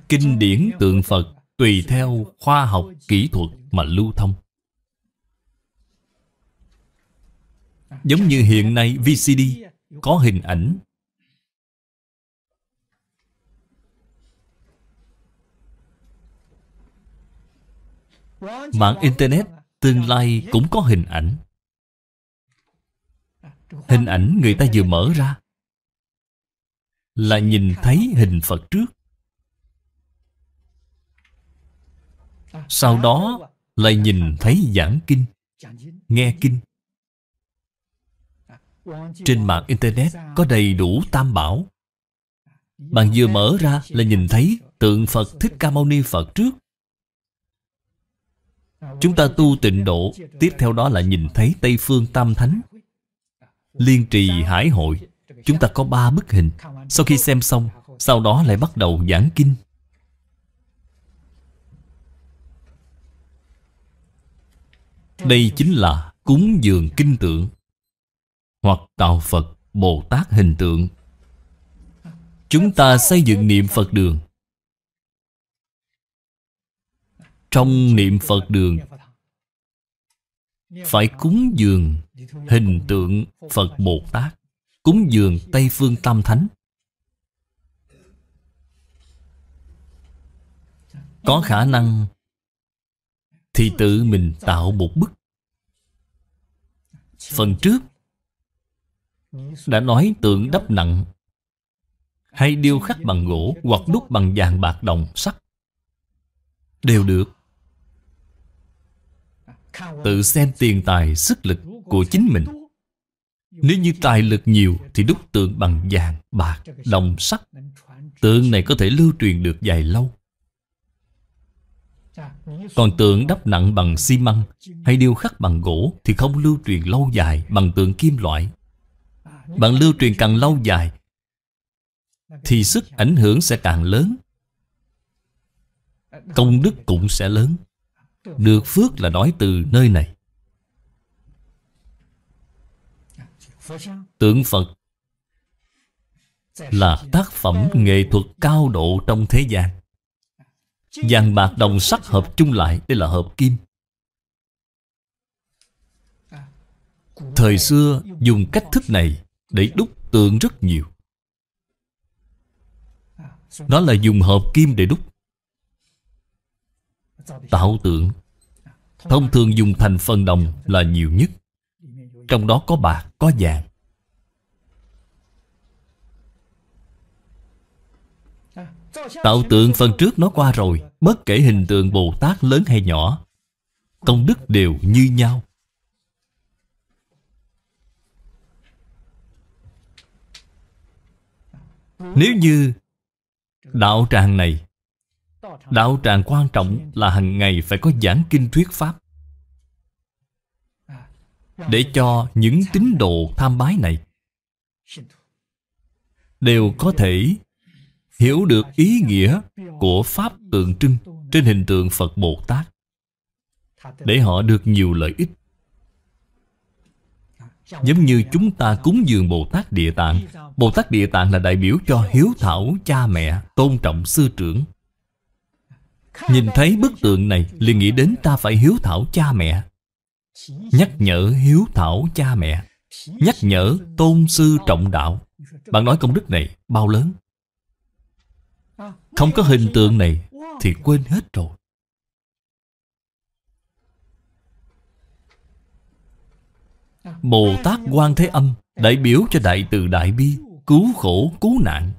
kinh điển tượng phật tùy theo khoa học kỹ thuật mà lưu thông giống như hiện nay vcd có hình ảnh mạng internet tương lai cũng có hình ảnh hình ảnh người ta vừa mở ra là nhìn thấy hình phật trước Sau đó lại nhìn thấy giảng kinh Nghe kinh Trên mạng Internet có đầy đủ tam bảo Bạn vừa mở ra là nhìn thấy tượng Phật Thích Ca Mâu Ni Phật trước Chúng ta tu tịnh độ Tiếp theo đó là nhìn thấy Tây Phương Tam Thánh Liên trì hải hội Chúng ta có ba bức hình Sau khi xem xong Sau đó lại bắt đầu giảng kinh Đây chính là cúng dường kinh tượng Hoặc tạo Phật Bồ Tát hình tượng Chúng ta xây dựng niệm Phật đường Trong niệm Phật đường Phải cúng dường hình tượng Phật Bồ Tát Cúng dường Tây Phương Tam Thánh Có khả năng thì tự mình tạo một bức Phần trước Đã nói tượng đắp nặng Hay điêu khắc bằng gỗ Hoặc đúc bằng vàng bạc đồng sắt Đều được Tự xem tiền tài sức lực của chính mình Nếu như tài lực nhiều Thì đúc tượng bằng vàng, bạc, đồng sắt Tượng này có thể lưu truyền được dài lâu còn tượng đắp nặng bằng xi măng Hay điêu khắc bằng gỗ Thì không lưu truyền lâu dài bằng tượng kim loại Bạn lưu truyền càng lâu dài Thì sức ảnh hưởng sẽ càng lớn Công đức cũng sẽ lớn Được phước là nói từ nơi này Tượng Phật Là tác phẩm nghệ thuật cao độ trong thế gian Vàng bạc đồng sắt hợp chung lại Đây là hợp kim Thời xưa dùng cách thức này Để đúc tượng rất nhiều Nó là dùng hợp kim để đúc Tạo tượng Thông thường dùng thành phần đồng là nhiều nhất Trong đó có bạc, có vàng Tạo tượng phần trước nói qua rồi Bất kể hình tượng Bồ Tát lớn hay nhỏ Công đức đều như nhau Nếu như Đạo tràng này Đạo tràng quan trọng là hàng ngày phải có giảng kinh thuyết pháp Để cho những tín đồ tham bái này Đều có thể hiểu được ý nghĩa của Pháp tượng trưng trên hình tượng Phật Bồ Tát để họ được nhiều lợi ích. Giống như chúng ta cúng dường Bồ Tát Địa Tạng Bồ Tát Địa Tạng là đại biểu cho hiếu thảo cha mẹ Tôn trọng sư trưởng Nhìn thấy bức tượng này liền nghĩ đến ta phải hiếu thảo cha mẹ Nhắc nhở hiếu thảo cha mẹ Nhắc nhở tôn sư trọng đạo Bạn nói công đức này bao lớn không có hình tượng này Thì quên hết rồi Bồ Tát Quan Thế Âm Đại biểu cho Đại Từ Đại Bi Cứu khổ cứu nạn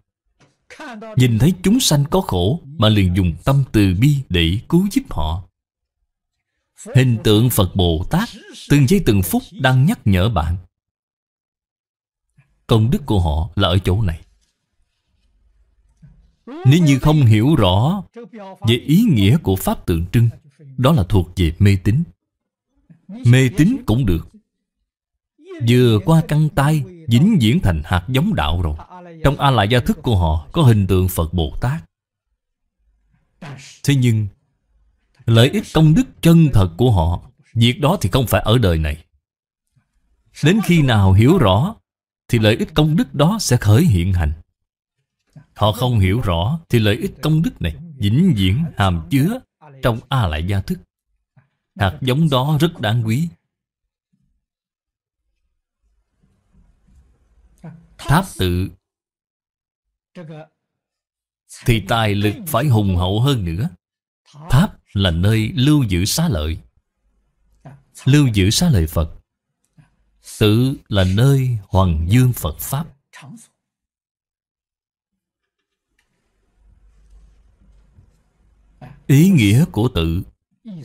Nhìn thấy chúng sanh có khổ Mà liền dùng tâm từ bi để cứu giúp họ Hình tượng Phật Bồ Tát Từng giây từng phút đang nhắc nhở bạn Công đức của họ là ở chỗ này nếu như không hiểu rõ Về ý nghĩa của Pháp tượng trưng Đó là thuộc về mê tín Mê tín cũng được Vừa qua căng tay Dính diễn thành hạt giống đạo rồi Trong a la gia thức của họ Có hình tượng Phật Bồ Tát Thế nhưng Lợi ích công đức chân thật của họ Việc đó thì không phải ở đời này Đến khi nào hiểu rõ Thì lợi ích công đức đó sẽ khởi hiện hành Họ không hiểu rõ Thì lợi ích công đức này vĩnh viễn hàm chứa Trong A Lại Gia Thức Hạt giống đó rất đáng quý Tháp tự Thì tài lực phải hùng hậu hơn nữa Tháp là nơi lưu giữ xá lợi Lưu giữ xá lợi Phật Tự là nơi hoàng dương Phật Pháp ý nghĩa của tự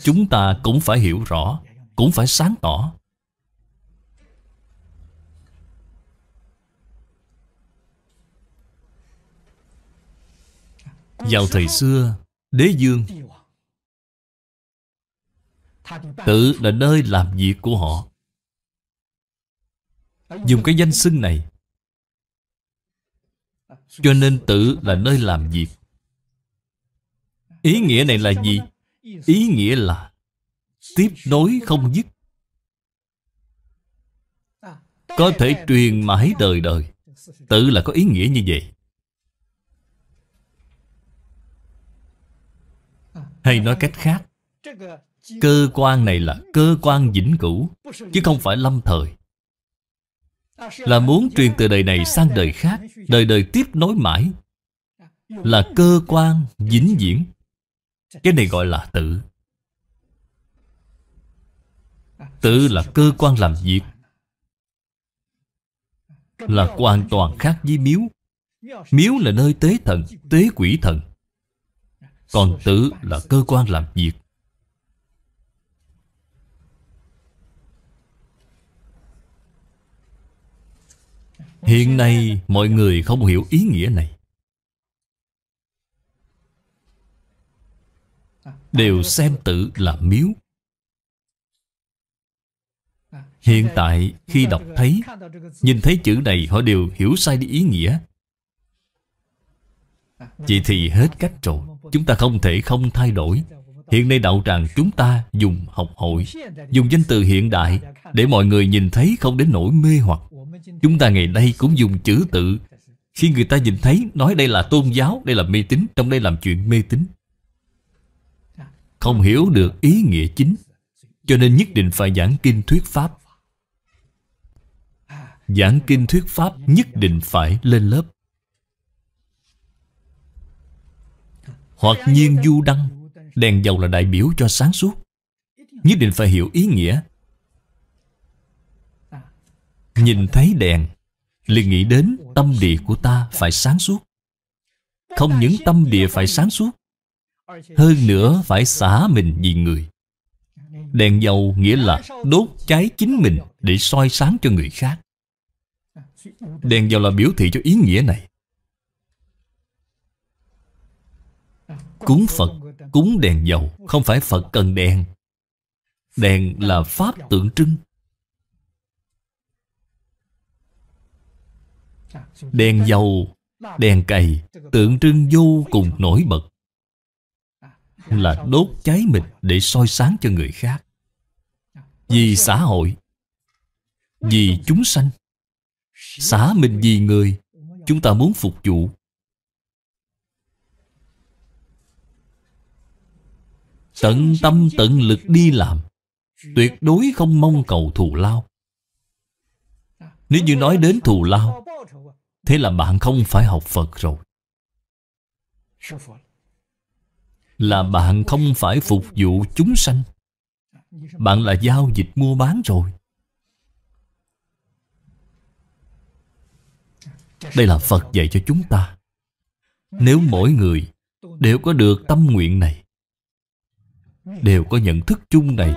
chúng ta cũng phải hiểu rõ cũng phải sáng tỏ vào thời xưa đế dương tự là nơi làm việc của họ dùng cái danh xưng này cho nên tự là nơi làm việc Ý nghĩa này là gì? Ý nghĩa là Tiếp nối không dứt Có thể truyền mãi đời đời Tự là có ý nghĩa như vậy Hay nói cách khác Cơ quan này là cơ quan vĩnh cửu Chứ không phải lâm thời Là muốn truyền từ đời này sang đời khác Đời đời tiếp nối mãi Là cơ quan vĩnh viễn cái này gọi là tự Tự là cơ quan làm việc Là hoàn toàn khác với miếu Miếu là nơi tế thần, tế quỷ thần Còn tự là cơ quan làm việc Hiện nay mọi người không hiểu ý nghĩa này đều xem tự là miếu hiện tại khi đọc thấy nhìn thấy chữ này họ đều hiểu sai đi ý nghĩa vậy thì hết cách rồi chúng ta không thể không thay đổi hiện nay đạo tràng chúng ta dùng học hội dùng danh từ hiện đại để mọi người nhìn thấy không đến nỗi mê hoặc chúng ta ngày nay cũng dùng chữ tự khi người ta nhìn thấy nói đây là tôn giáo đây là mê tín trong đây làm chuyện mê tín không hiểu được ý nghĩa chính cho nên nhất định phải giảng kinh thuyết pháp giảng kinh thuyết pháp nhất định phải lên lớp hoặc nhiên du đăng đèn dầu là đại biểu cho sáng suốt nhất định phải hiểu ý nghĩa nhìn thấy đèn liền nghĩ đến tâm địa của ta phải sáng suốt không những tâm địa phải sáng suốt hơn nữa phải xả mình vì người Đèn dầu nghĩa là đốt cháy chính mình Để soi sáng cho người khác Đèn dầu là biểu thị cho ý nghĩa này Cúng Phật, cúng đèn dầu Không phải Phật cần đèn Đèn là pháp tượng trưng Đèn dầu, đèn cày Tượng trưng vô cùng nổi bật là đốt cháy mình để soi sáng cho người khác vì xã hội vì chúng sanh xã mình vì người chúng ta muốn phục vụ tận tâm tận lực đi làm tuyệt đối không mong cầu thù lao nếu như nói đến thù lao thế là bạn không phải học phật rồi là bạn không phải phục vụ chúng sanh bạn là giao dịch mua bán rồi đây là phật dạy cho chúng ta nếu mỗi người đều có được tâm nguyện này đều có nhận thức chung này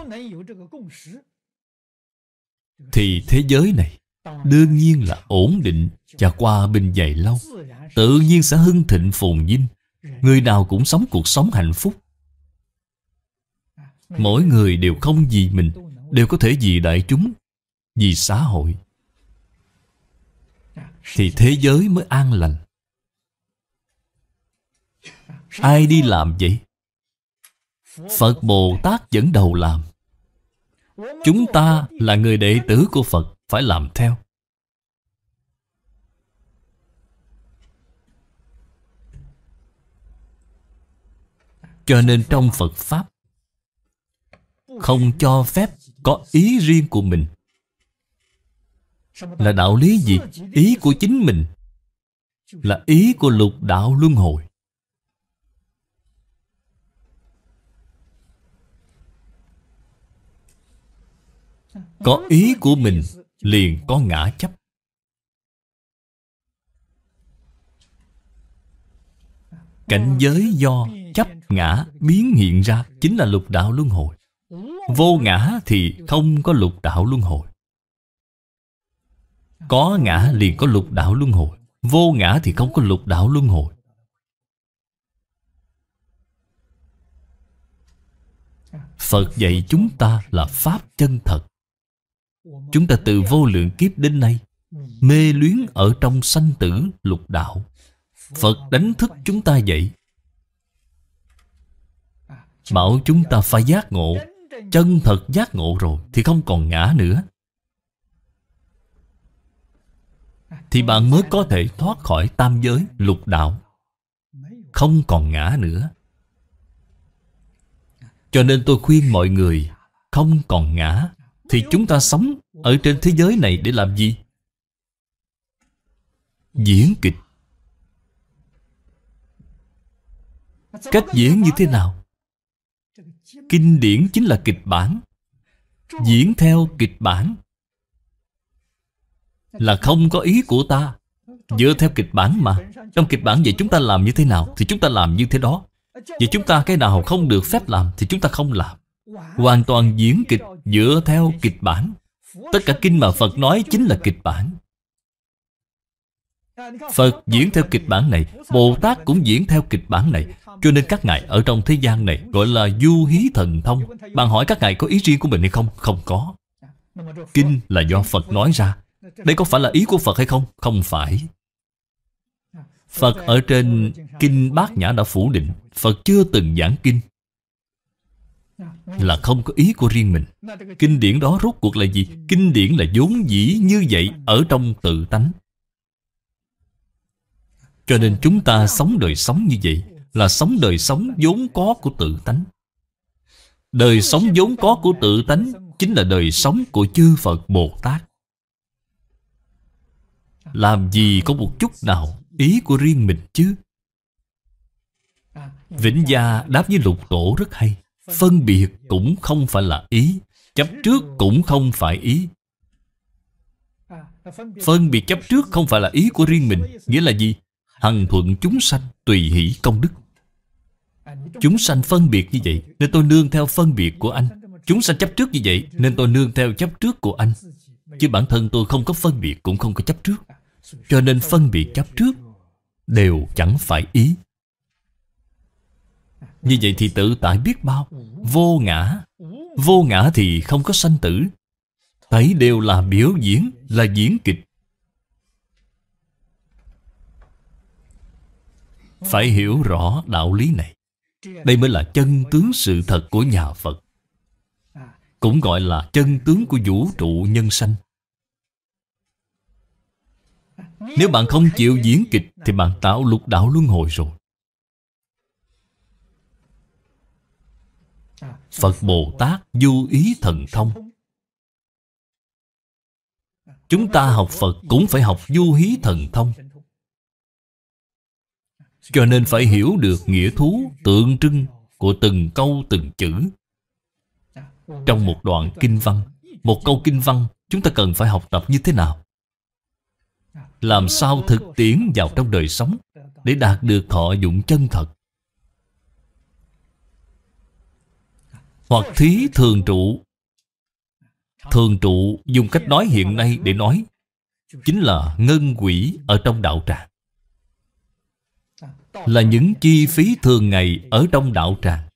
thì thế giới này đương nhiên là ổn định và qua bình dày lâu tự nhiên sẽ hưng thịnh phồn vinh Người nào cũng sống cuộc sống hạnh phúc Mỗi người đều không vì mình Đều có thể vì đại chúng Vì xã hội Thì thế giới mới an lành Ai đi làm vậy? Phật Bồ Tát dẫn đầu làm Chúng ta là người đệ tử của Phật Phải làm theo Cho nên trong Phật Pháp Không cho phép có ý riêng của mình Là đạo lý gì? Ý của chính mình Là ý của lục đạo luân hồi Có ý của mình liền có ngã chấp Cảnh giới do ngã biến hiện ra chính là lục đạo luân hồi vô ngã thì không có lục đạo luân hồi có ngã liền có lục đạo luân hồi vô ngã thì không có lục đạo luân hồi phật dạy chúng ta là pháp chân thật chúng ta từ vô lượng kiếp đến nay mê luyến ở trong sanh tử lục đạo phật đánh thức chúng ta dậy Bảo chúng ta phải giác ngộ Chân thật giác ngộ rồi Thì không còn ngã nữa Thì bạn mới có thể thoát khỏi tam giới lục đạo Không còn ngã nữa Cho nên tôi khuyên mọi người Không còn ngã Thì chúng ta sống ở trên thế giới này để làm gì? Diễn kịch Cách diễn như thế nào? kinh điển chính là kịch bản diễn theo kịch bản là không có ý của ta dựa theo kịch bản mà trong kịch bản vậy chúng ta làm như thế nào thì chúng ta làm như thế đó vậy chúng ta cái nào không được phép làm thì chúng ta không làm hoàn toàn diễn kịch dựa theo kịch bản tất cả kinh mà phật nói chính là kịch bản Phật diễn theo kịch bản này Bồ Tát cũng diễn theo kịch bản này Cho nên các ngài ở trong thế gian này Gọi là du hí thần thông Bạn hỏi các ngài có ý riêng của mình hay không? Không có Kinh là do Phật nói ra Đây có phải là ý của Phật hay không? Không phải Phật ở trên Kinh Bát Nhã đã phủ định Phật chưa từng giảng kinh là không có ý của riêng mình Kinh điển đó rốt cuộc là gì? Kinh điển là vốn dĩ như vậy ở trong tự tánh cho nên chúng ta sống đời sống như vậy Là sống đời sống vốn có của tự tánh Đời sống vốn có của tự tánh Chính là đời sống của chư Phật Bồ Tát Làm gì có một chút nào Ý của riêng mình chứ Vĩnh Gia đáp với lục tổ rất hay Phân biệt cũng không phải là ý Chấp trước cũng không phải ý Phân biệt chấp trước không phải là ý của riêng mình Nghĩa là gì? hằng thuận chúng sanh tùy hỷ công đức Chúng sanh phân biệt như vậy Nên tôi nương theo phân biệt của anh Chúng sanh chấp trước như vậy Nên tôi nương theo chấp trước của anh Chứ bản thân tôi không có phân biệt Cũng không có chấp trước Cho nên phân biệt chấp trước Đều chẳng phải ý Như vậy thì tự tại biết bao Vô ngã Vô ngã thì không có sanh tử Thấy đều là biểu diễn Là diễn kịch Phải hiểu rõ đạo lý này Đây mới là chân tướng sự thật của nhà Phật Cũng gọi là chân tướng của vũ trụ nhân sanh Nếu bạn không chịu diễn kịch Thì bạn tạo lục đạo luân hồi rồi Phật Bồ Tát du ý thần thông Chúng ta học Phật cũng phải học du hí thần thông cho nên phải hiểu được nghĩa thú tượng trưng của từng câu từng chữ Trong một đoạn kinh văn Một câu kinh văn chúng ta cần phải học tập như thế nào Làm sao thực tiễn vào trong đời sống Để đạt được thọ dụng chân thật Hoặc thí thường trụ Thường trụ dùng cách nói hiện nay để nói Chính là ngân quỷ ở trong đạo tràng là những chi phí thường ngày ở trong đạo tràng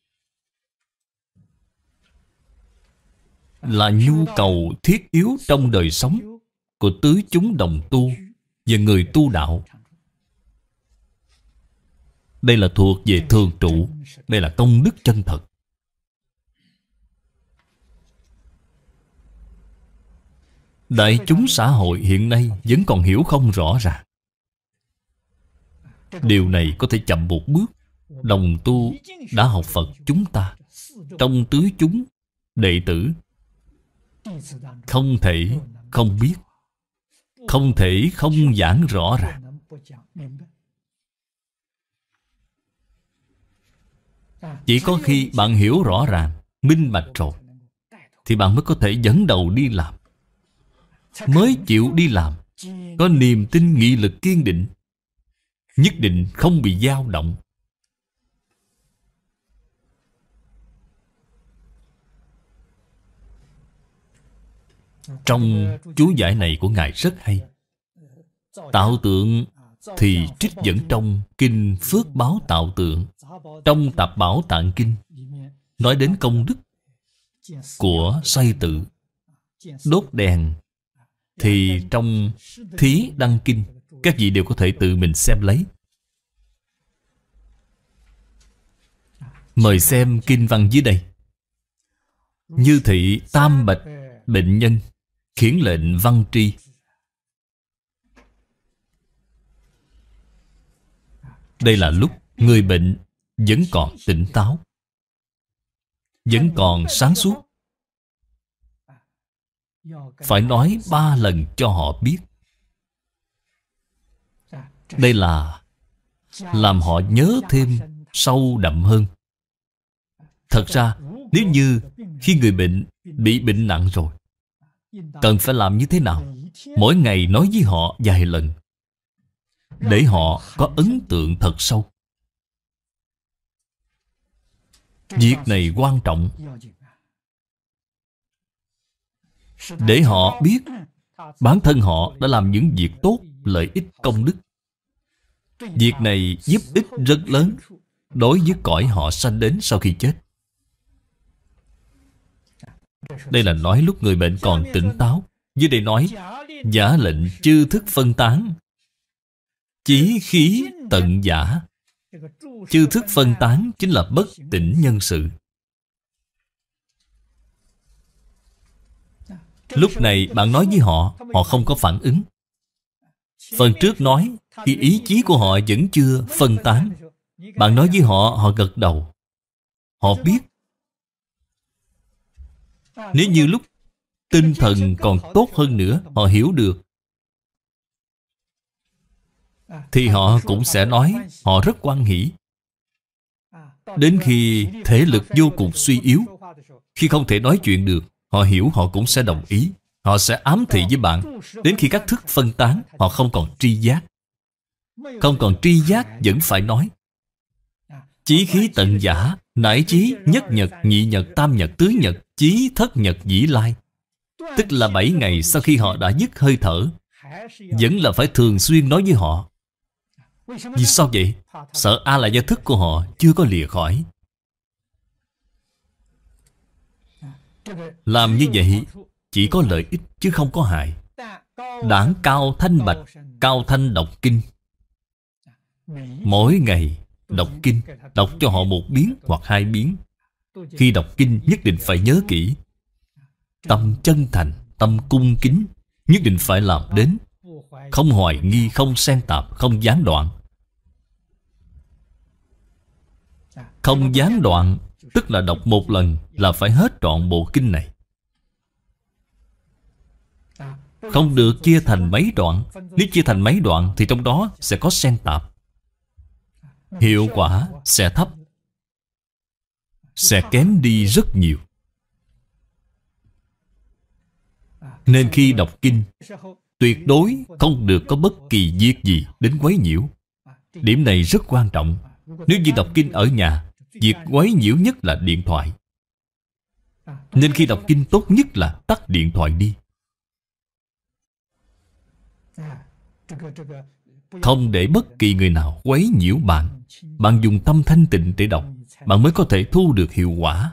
là nhu cầu thiết yếu trong đời sống của tứ chúng đồng tu và người tu đạo đây là thuộc về thường trụ đây là công đức chân thật đại chúng xã hội hiện nay vẫn còn hiểu không rõ ràng Điều này có thể chậm một bước Đồng tu đã học Phật chúng ta Trong tứ chúng Đệ tử Không thể không biết Không thể không giảng rõ ràng Chỉ có khi bạn hiểu rõ ràng Minh bạch rồi Thì bạn mới có thể dẫn đầu đi làm Mới chịu đi làm Có niềm tin nghị lực kiên định nhất định không bị dao động trong chú giải này của ngài rất hay tạo tượng thì trích dẫn trong kinh phước báo tạo tượng trong tập bảo tạng kinh nói đến công đức của say tự đốt đèn thì trong thí đăng kinh các vị đều có thể tự mình xem lấy Mời xem kinh văn dưới đây Như thị tam bạch bệnh nhân Khiển lệnh văn tri Đây là lúc người bệnh vẫn còn tỉnh táo Vẫn còn sáng suốt Phải nói ba lần cho họ biết đây là làm họ nhớ thêm sâu đậm hơn. Thật ra, nếu như khi người bệnh bị bệnh nặng rồi, cần phải làm như thế nào? Mỗi ngày nói với họ vài lần, để họ có ấn tượng thật sâu. Việc này quan trọng Để họ biết Bản thân họ đã làm những việc tốt Lợi ích công đức Việc này giúp ích rất lớn Đối với cõi họ sanh đến sau khi chết Đây là nói lúc người bệnh còn tỉnh táo như đây nói Giả lệnh chư thức phân tán Chí khí tận giả Chư thức phân tán chính là bất tỉnh nhân sự Lúc này bạn nói với họ Họ không có phản ứng Phần trước nói thì ý chí của họ vẫn chưa phân tán Bạn nói với họ, họ gật đầu Họ biết Nếu như lúc tinh thần còn tốt hơn nữa Họ hiểu được Thì họ cũng sẽ nói Họ rất quan hỷ Đến khi thể lực vô cùng suy yếu Khi không thể nói chuyện được Họ hiểu họ cũng sẽ đồng ý Họ sẽ ám thị với bạn Đến khi các thức phân tán Họ không còn tri giác không còn tri giác vẫn phải nói Chí khí tận giả Nải chí nhất nhật, nhị nhật, tam nhật, tứ nhật Chí thất nhật dĩ lai Tức là 7 ngày sau khi họ đã dứt hơi thở Vẫn là phải thường xuyên nói với họ Vì sao vậy? Sợ A là do thức của họ chưa có lìa khỏi Làm như vậy chỉ có lợi ích chứ không có hại Đảng cao thanh bạch Cao thanh đọc kinh Mỗi ngày đọc kinh Đọc cho họ một biến hoặc hai biến Khi đọc kinh nhất định phải nhớ kỹ Tâm chân thành, tâm cung kính Nhất định phải làm đến Không hoài nghi, không xen tạp, không gián đoạn Không gián đoạn Tức là đọc một lần là phải hết trọn bộ kinh này Không được chia thành mấy đoạn Nếu chia thành mấy đoạn thì trong đó sẽ có xen tạp hiệu quả sẽ thấp sẽ kém đi rất nhiều nên khi đọc kinh tuyệt đối không được có bất kỳ việc gì đến quấy nhiễu điểm này rất quan trọng nếu như đọc kinh ở nhà việc quấy nhiễu nhất là điện thoại nên khi đọc kinh tốt nhất là tắt điện thoại đi không để bất kỳ người nào quấy nhiễu bạn Bạn dùng tâm thanh tịnh để đọc Bạn mới có thể thu được hiệu quả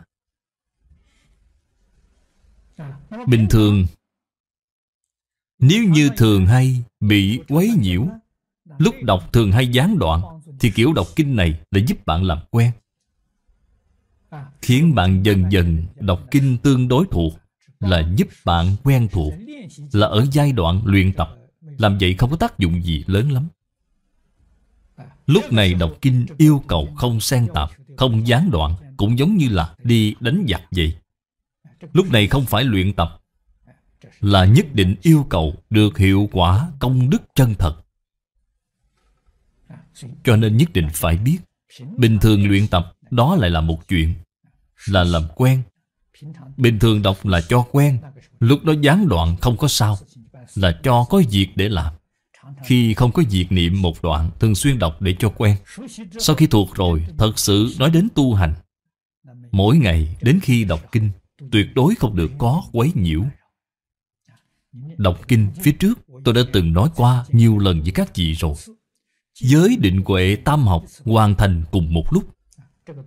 Bình thường Nếu như thường hay bị quấy nhiễu Lúc đọc thường hay gián đoạn Thì kiểu đọc kinh này là giúp bạn làm quen Khiến bạn dần dần đọc kinh tương đối thuộc Là giúp bạn quen thuộc Là ở giai đoạn luyện tập làm vậy không có tác dụng gì lớn lắm Lúc này đọc kinh yêu cầu không xen tạp Không gián đoạn Cũng giống như là đi đánh giặc vậy Lúc này không phải luyện tập Là nhất định yêu cầu được hiệu quả công đức chân thật Cho nên nhất định phải biết Bình thường luyện tập đó lại là một chuyện Là làm quen Bình thường đọc là cho quen Lúc đó gián đoạn không có sao là cho có việc để làm Khi không có việc niệm một đoạn Thường xuyên đọc để cho quen Sau khi thuộc rồi Thật sự nói đến tu hành Mỗi ngày đến khi đọc kinh Tuyệt đối không được có quấy nhiễu Đọc kinh phía trước Tôi đã từng nói qua nhiều lần với các vị rồi Giới định huệ tam học hoàn thành cùng một lúc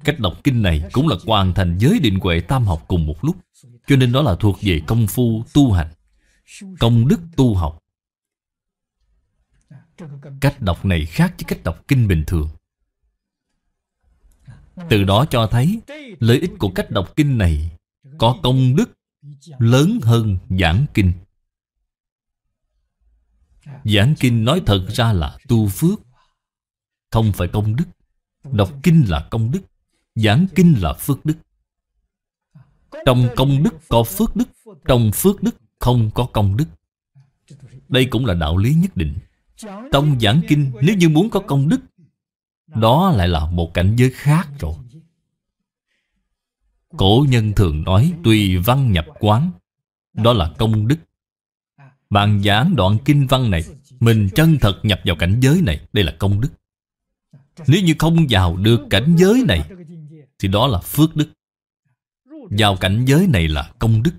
Cách đọc kinh này cũng là hoàn thành giới định huệ tam học cùng một lúc Cho nên đó là thuộc về công phu tu hành công đức tu học cách đọc này khác với cách đọc kinh bình thường từ đó cho thấy lợi ích của cách đọc kinh này có công đức lớn hơn giảng kinh giảng kinh nói thật ra là tu phước không phải công đức đọc kinh là công đức giảng kinh là phước đức trong công đức có phước đức trong phước đức không có công đức Đây cũng là đạo lý nhất định Tông giảng kinh nếu như muốn có công đức Đó lại là một cảnh giới khác rồi Cổ nhân thường nói tùy văn nhập quán Đó là công đức Bạn giảng đoạn kinh văn này Mình chân thật nhập vào cảnh giới này Đây là công đức Nếu như không vào được cảnh giới này Thì đó là phước đức Vào cảnh giới này là công đức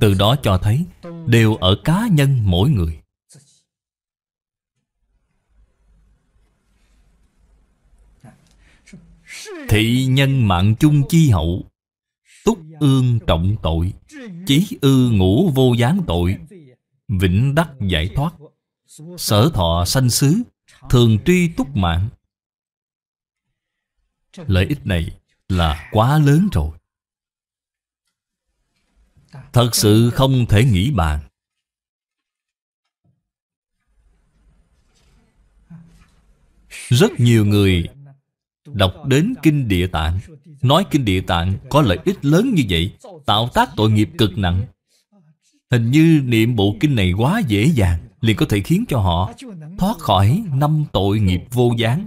từ đó cho thấy Đều ở cá nhân mỗi người Thị nhân mạng chung chi hậu Túc ương trọng tội Chí ư ngũ vô gián tội Vĩnh đắc giải thoát Sở thọ sanh xứ Thường truy túc mạng Lợi ích này là quá lớn rồi Thật sự không thể nghĩ bàn Rất nhiều người Đọc đến Kinh Địa Tạng Nói Kinh Địa Tạng có lợi ích lớn như vậy Tạo tác tội nghiệp cực nặng Hình như niệm bộ kinh này quá dễ dàng Liền có thể khiến cho họ Thoát khỏi năm tội nghiệp vô gián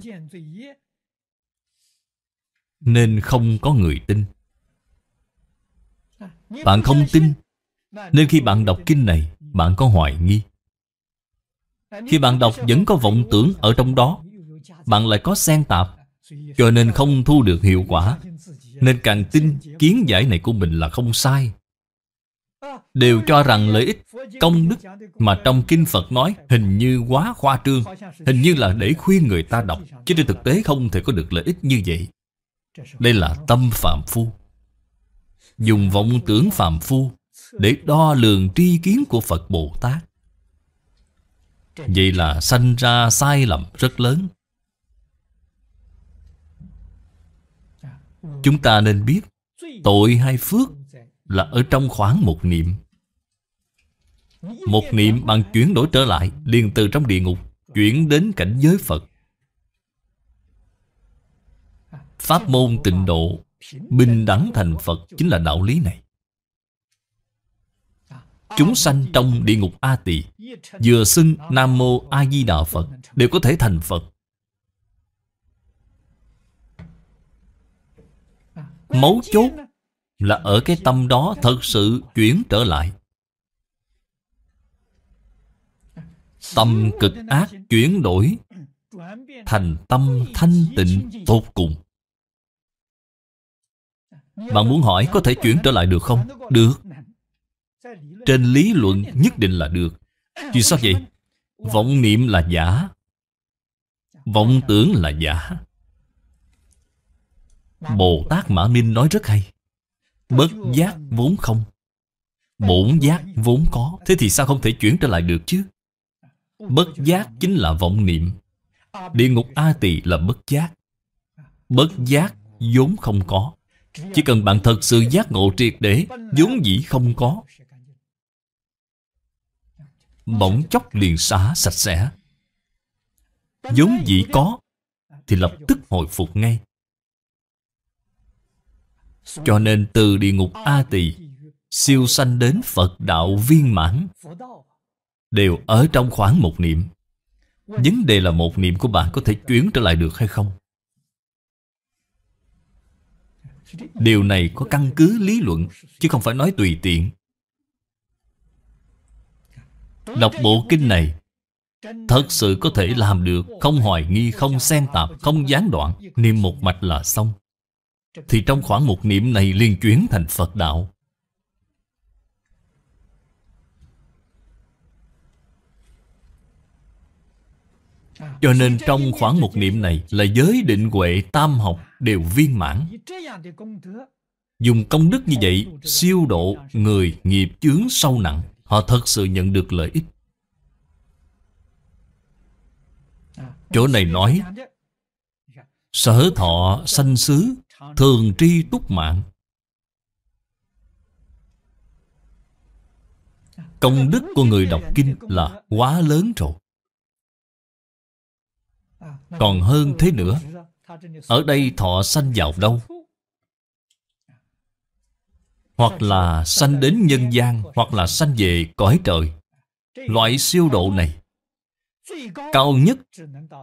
Nên không có người tin bạn không tin Nên khi bạn đọc kinh này Bạn có hoài nghi Khi bạn đọc vẫn có vọng tưởng ở trong đó Bạn lại có xen tạp Cho nên không thu được hiệu quả Nên càng tin kiến giải này của mình là không sai Đều cho rằng lợi ích công đức Mà trong kinh Phật nói Hình như quá khoa trương Hình như là để khuyên người ta đọc Chứ trên thực tế không thể có được lợi ích như vậy Đây là tâm phạm phu dùng vọng tưởng phàm phu để đo lường tri kiến của Phật Bồ Tát. Vậy là sanh ra sai lầm rất lớn. Chúng ta nên biết tội hay phước là ở trong khoảng một niệm. Một niệm bằng chuyển đổi trở lại liền từ trong địa ngục chuyển đến cảnh giới Phật. Pháp môn tịnh độ Bình đẳng thành Phật chính là đạo lý này Chúng sanh trong địa ngục A Tỳ Vừa xưng Nam Mô A Di Đà Phật Đều có thể thành Phật Mấu chốt là ở cái tâm đó thật sự chuyển trở lại Tâm cực ác chuyển đổi Thành tâm thanh tịnh tột cùng bạn muốn hỏi có thể chuyển trở lại được không? Được Trên lý luận nhất định là được Vì sao vậy? Vọng niệm là giả Vọng tưởng là giả Bồ Tát Mã Minh nói rất hay Bất giác vốn không Bổn giác vốn có Thế thì sao không thể chuyển trở lại được chứ Bất giác chính là vọng niệm Địa ngục A Tỳ là bất giác Bất giác vốn không có chỉ cần bạn thật sự giác ngộ triệt để vốn dĩ không có Bỗng chốc liền xả sạch sẽ vốn dĩ có Thì lập tức hồi phục ngay Cho nên từ địa ngục A Tỳ Siêu sanh đến Phật Đạo viên mãn Đều ở trong khoảng một niệm Vấn đề là một niệm của bạn có thể chuyển trở lại được hay không Điều này có căn cứ lý luận Chứ không phải nói tùy tiện Đọc bộ kinh này Thật sự có thể làm được Không hoài nghi, không xen tạp, không gián đoạn Niệm một mạch là xong Thì trong khoảng một niệm này liên chuyển thành Phật Đạo Cho nên trong khoảng một niệm này Là giới định huệ tam học đều viên mãn Dùng công đức như vậy Siêu độ người nghiệp chướng sâu nặng Họ thật sự nhận được lợi ích Chỗ này nói Sở thọ sanh xứ Thường tri túc mạng Công đức của người đọc kinh là quá lớn rồi Còn hơn thế nữa ở đây thọ sanh vào đâu? Hoặc là sanh đến nhân gian Hoặc là sanh về cõi trời Loại siêu độ này Cao nhất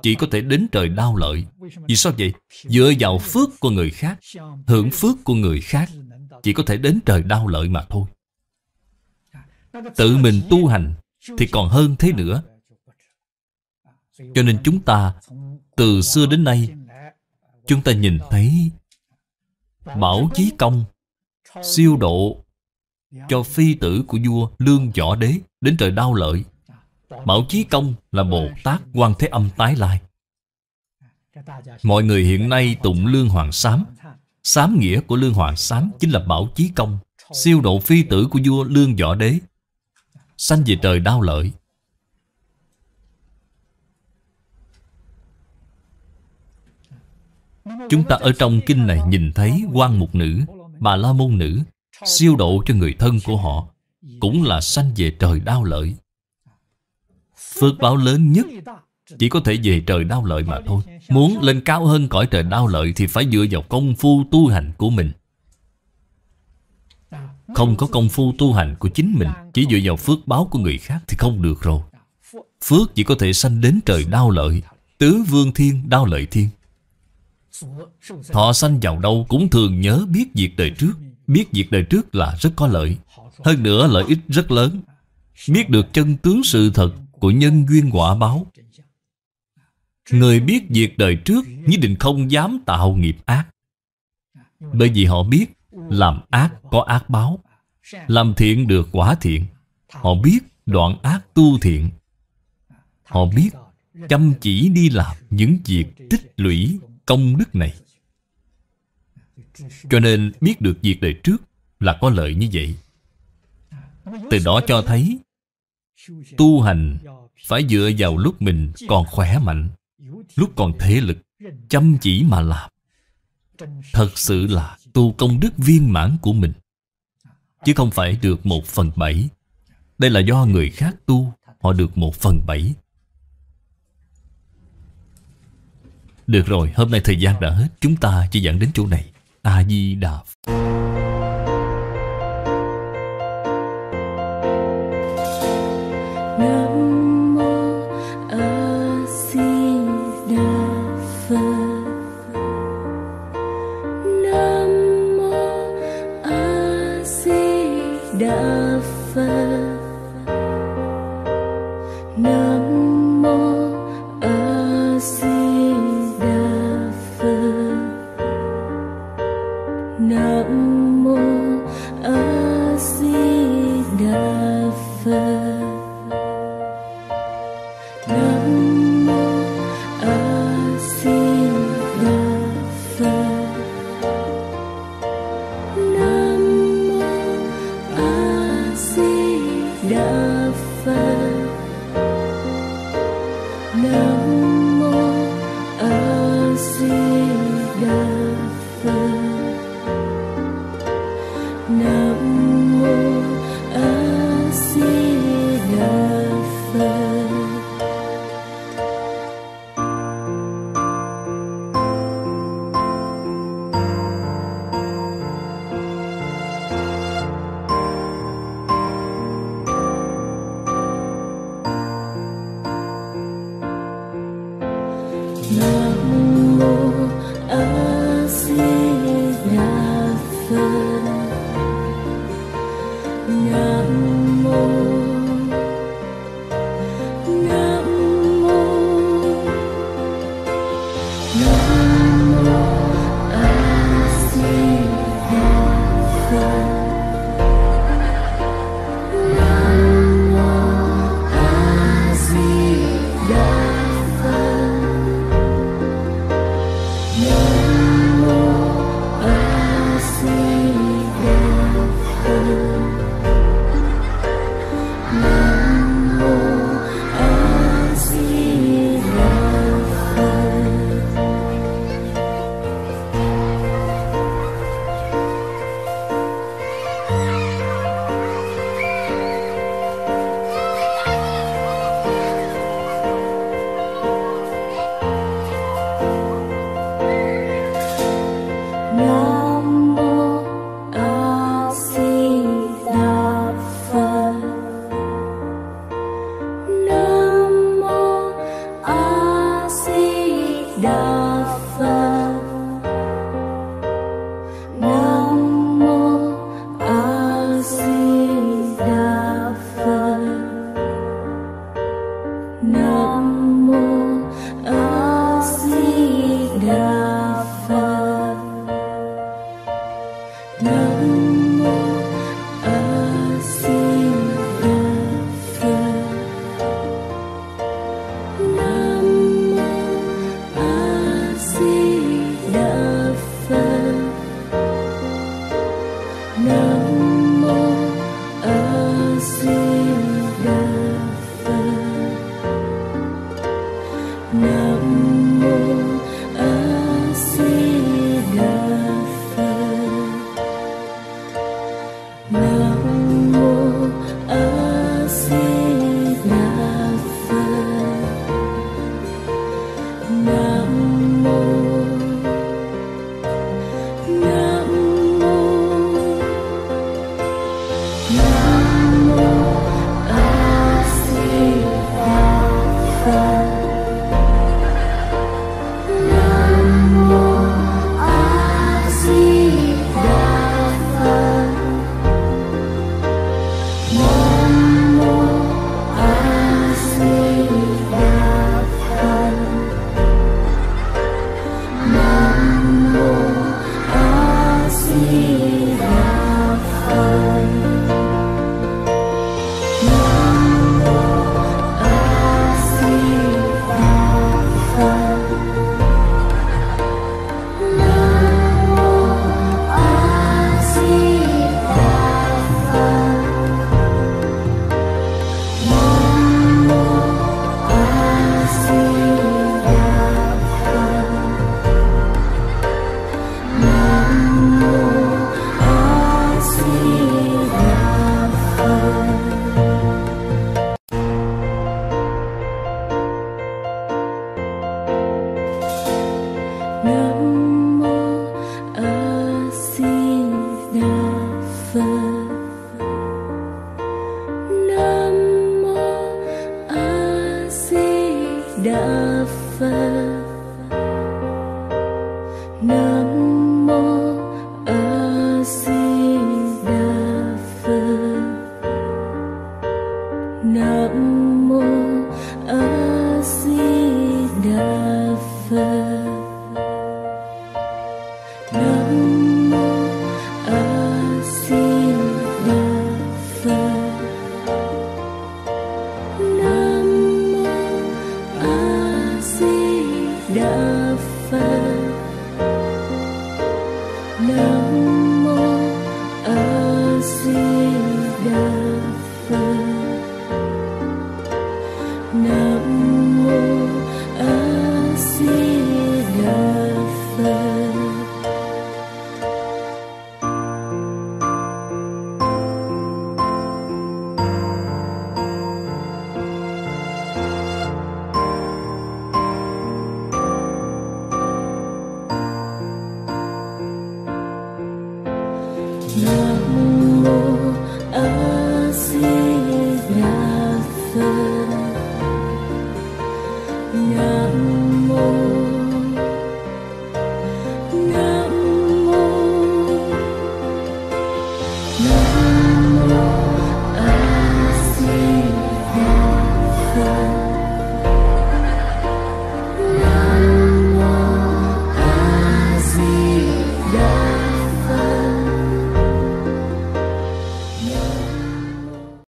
chỉ có thể đến trời đau lợi Vì sao vậy? Dựa vào phước của người khác Hưởng phước của người khác Chỉ có thể đến trời đau lợi mà thôi Tự mình tu hành Thì còn hơn thế nữa Cho nên chúng ta Từ xưa đến nay chúng ta nhìn thấy Bảo Chí Công siêu độ cho phi tử của vua Lương Võ Đế đến trời đau lợi. Bảo Chí Công là Bồ Tát quan Thế Âm tái lai. Mọi người hiện nay tụng Lương Hoàng Sám. Sám nghĩa của Lương Hoàng Sám chính là Bảo Chí Công, siêu độ phi tử của vua Lương Võ Đế. Sanh về trời đau lợi. Chúng ta ở trong kinh này nhìn thấy quan mục nữ Bà la môn nữ Siêu độ cho người thân của họ Cũng là sanh về trời đau lợi Phước báo lớn nhất Chỉ có thể về trời đau lợi mà thôi Muốn lên cao hơn cõi trời đau lợi Thì phải dựa vào công phu tu hành của mình Không có công phu tu hành của chính mình Chỉ dựa vào phước báo của người khác Thì không được rồi Phước chỉ có thể sanh đến trời đau lợi Tứ vương thiên đau lợi thiên Thọ sanh vào đâu cũng thường nhớ biết việc đời trước Biết việc đời trước là rất có lợi Hơn nữa lợi ích rất lớn Biết được chân tướng sự thật của nhân duyên quả báo Người biết việc đời trước nhất định không dám tạo nghiệp ác Bởi vì họ biết làm ác có ác báo Làm thiện được quả thiện Họ biết đoạn ác tu thiện Họ biết chăm chỉ đi làm những việc tích lũy công đức này Cho nên biết được việc đời trước là có lợi như vậy Từ đó cho thấy Tu hành phải dựa vào lúc mình còn khỏe mạnh Lúc còn thế lực Chăm chỉ mà làm Thật sự là tu công đức viên mãn của mình Chứ không phải được một phần bảy Đây là do người khác tu Họ được một phần bảy Được rồi, hôm nay thời gian đã hết Chúng ta chỉ dẫn đến chỗ này A-di-đà Phật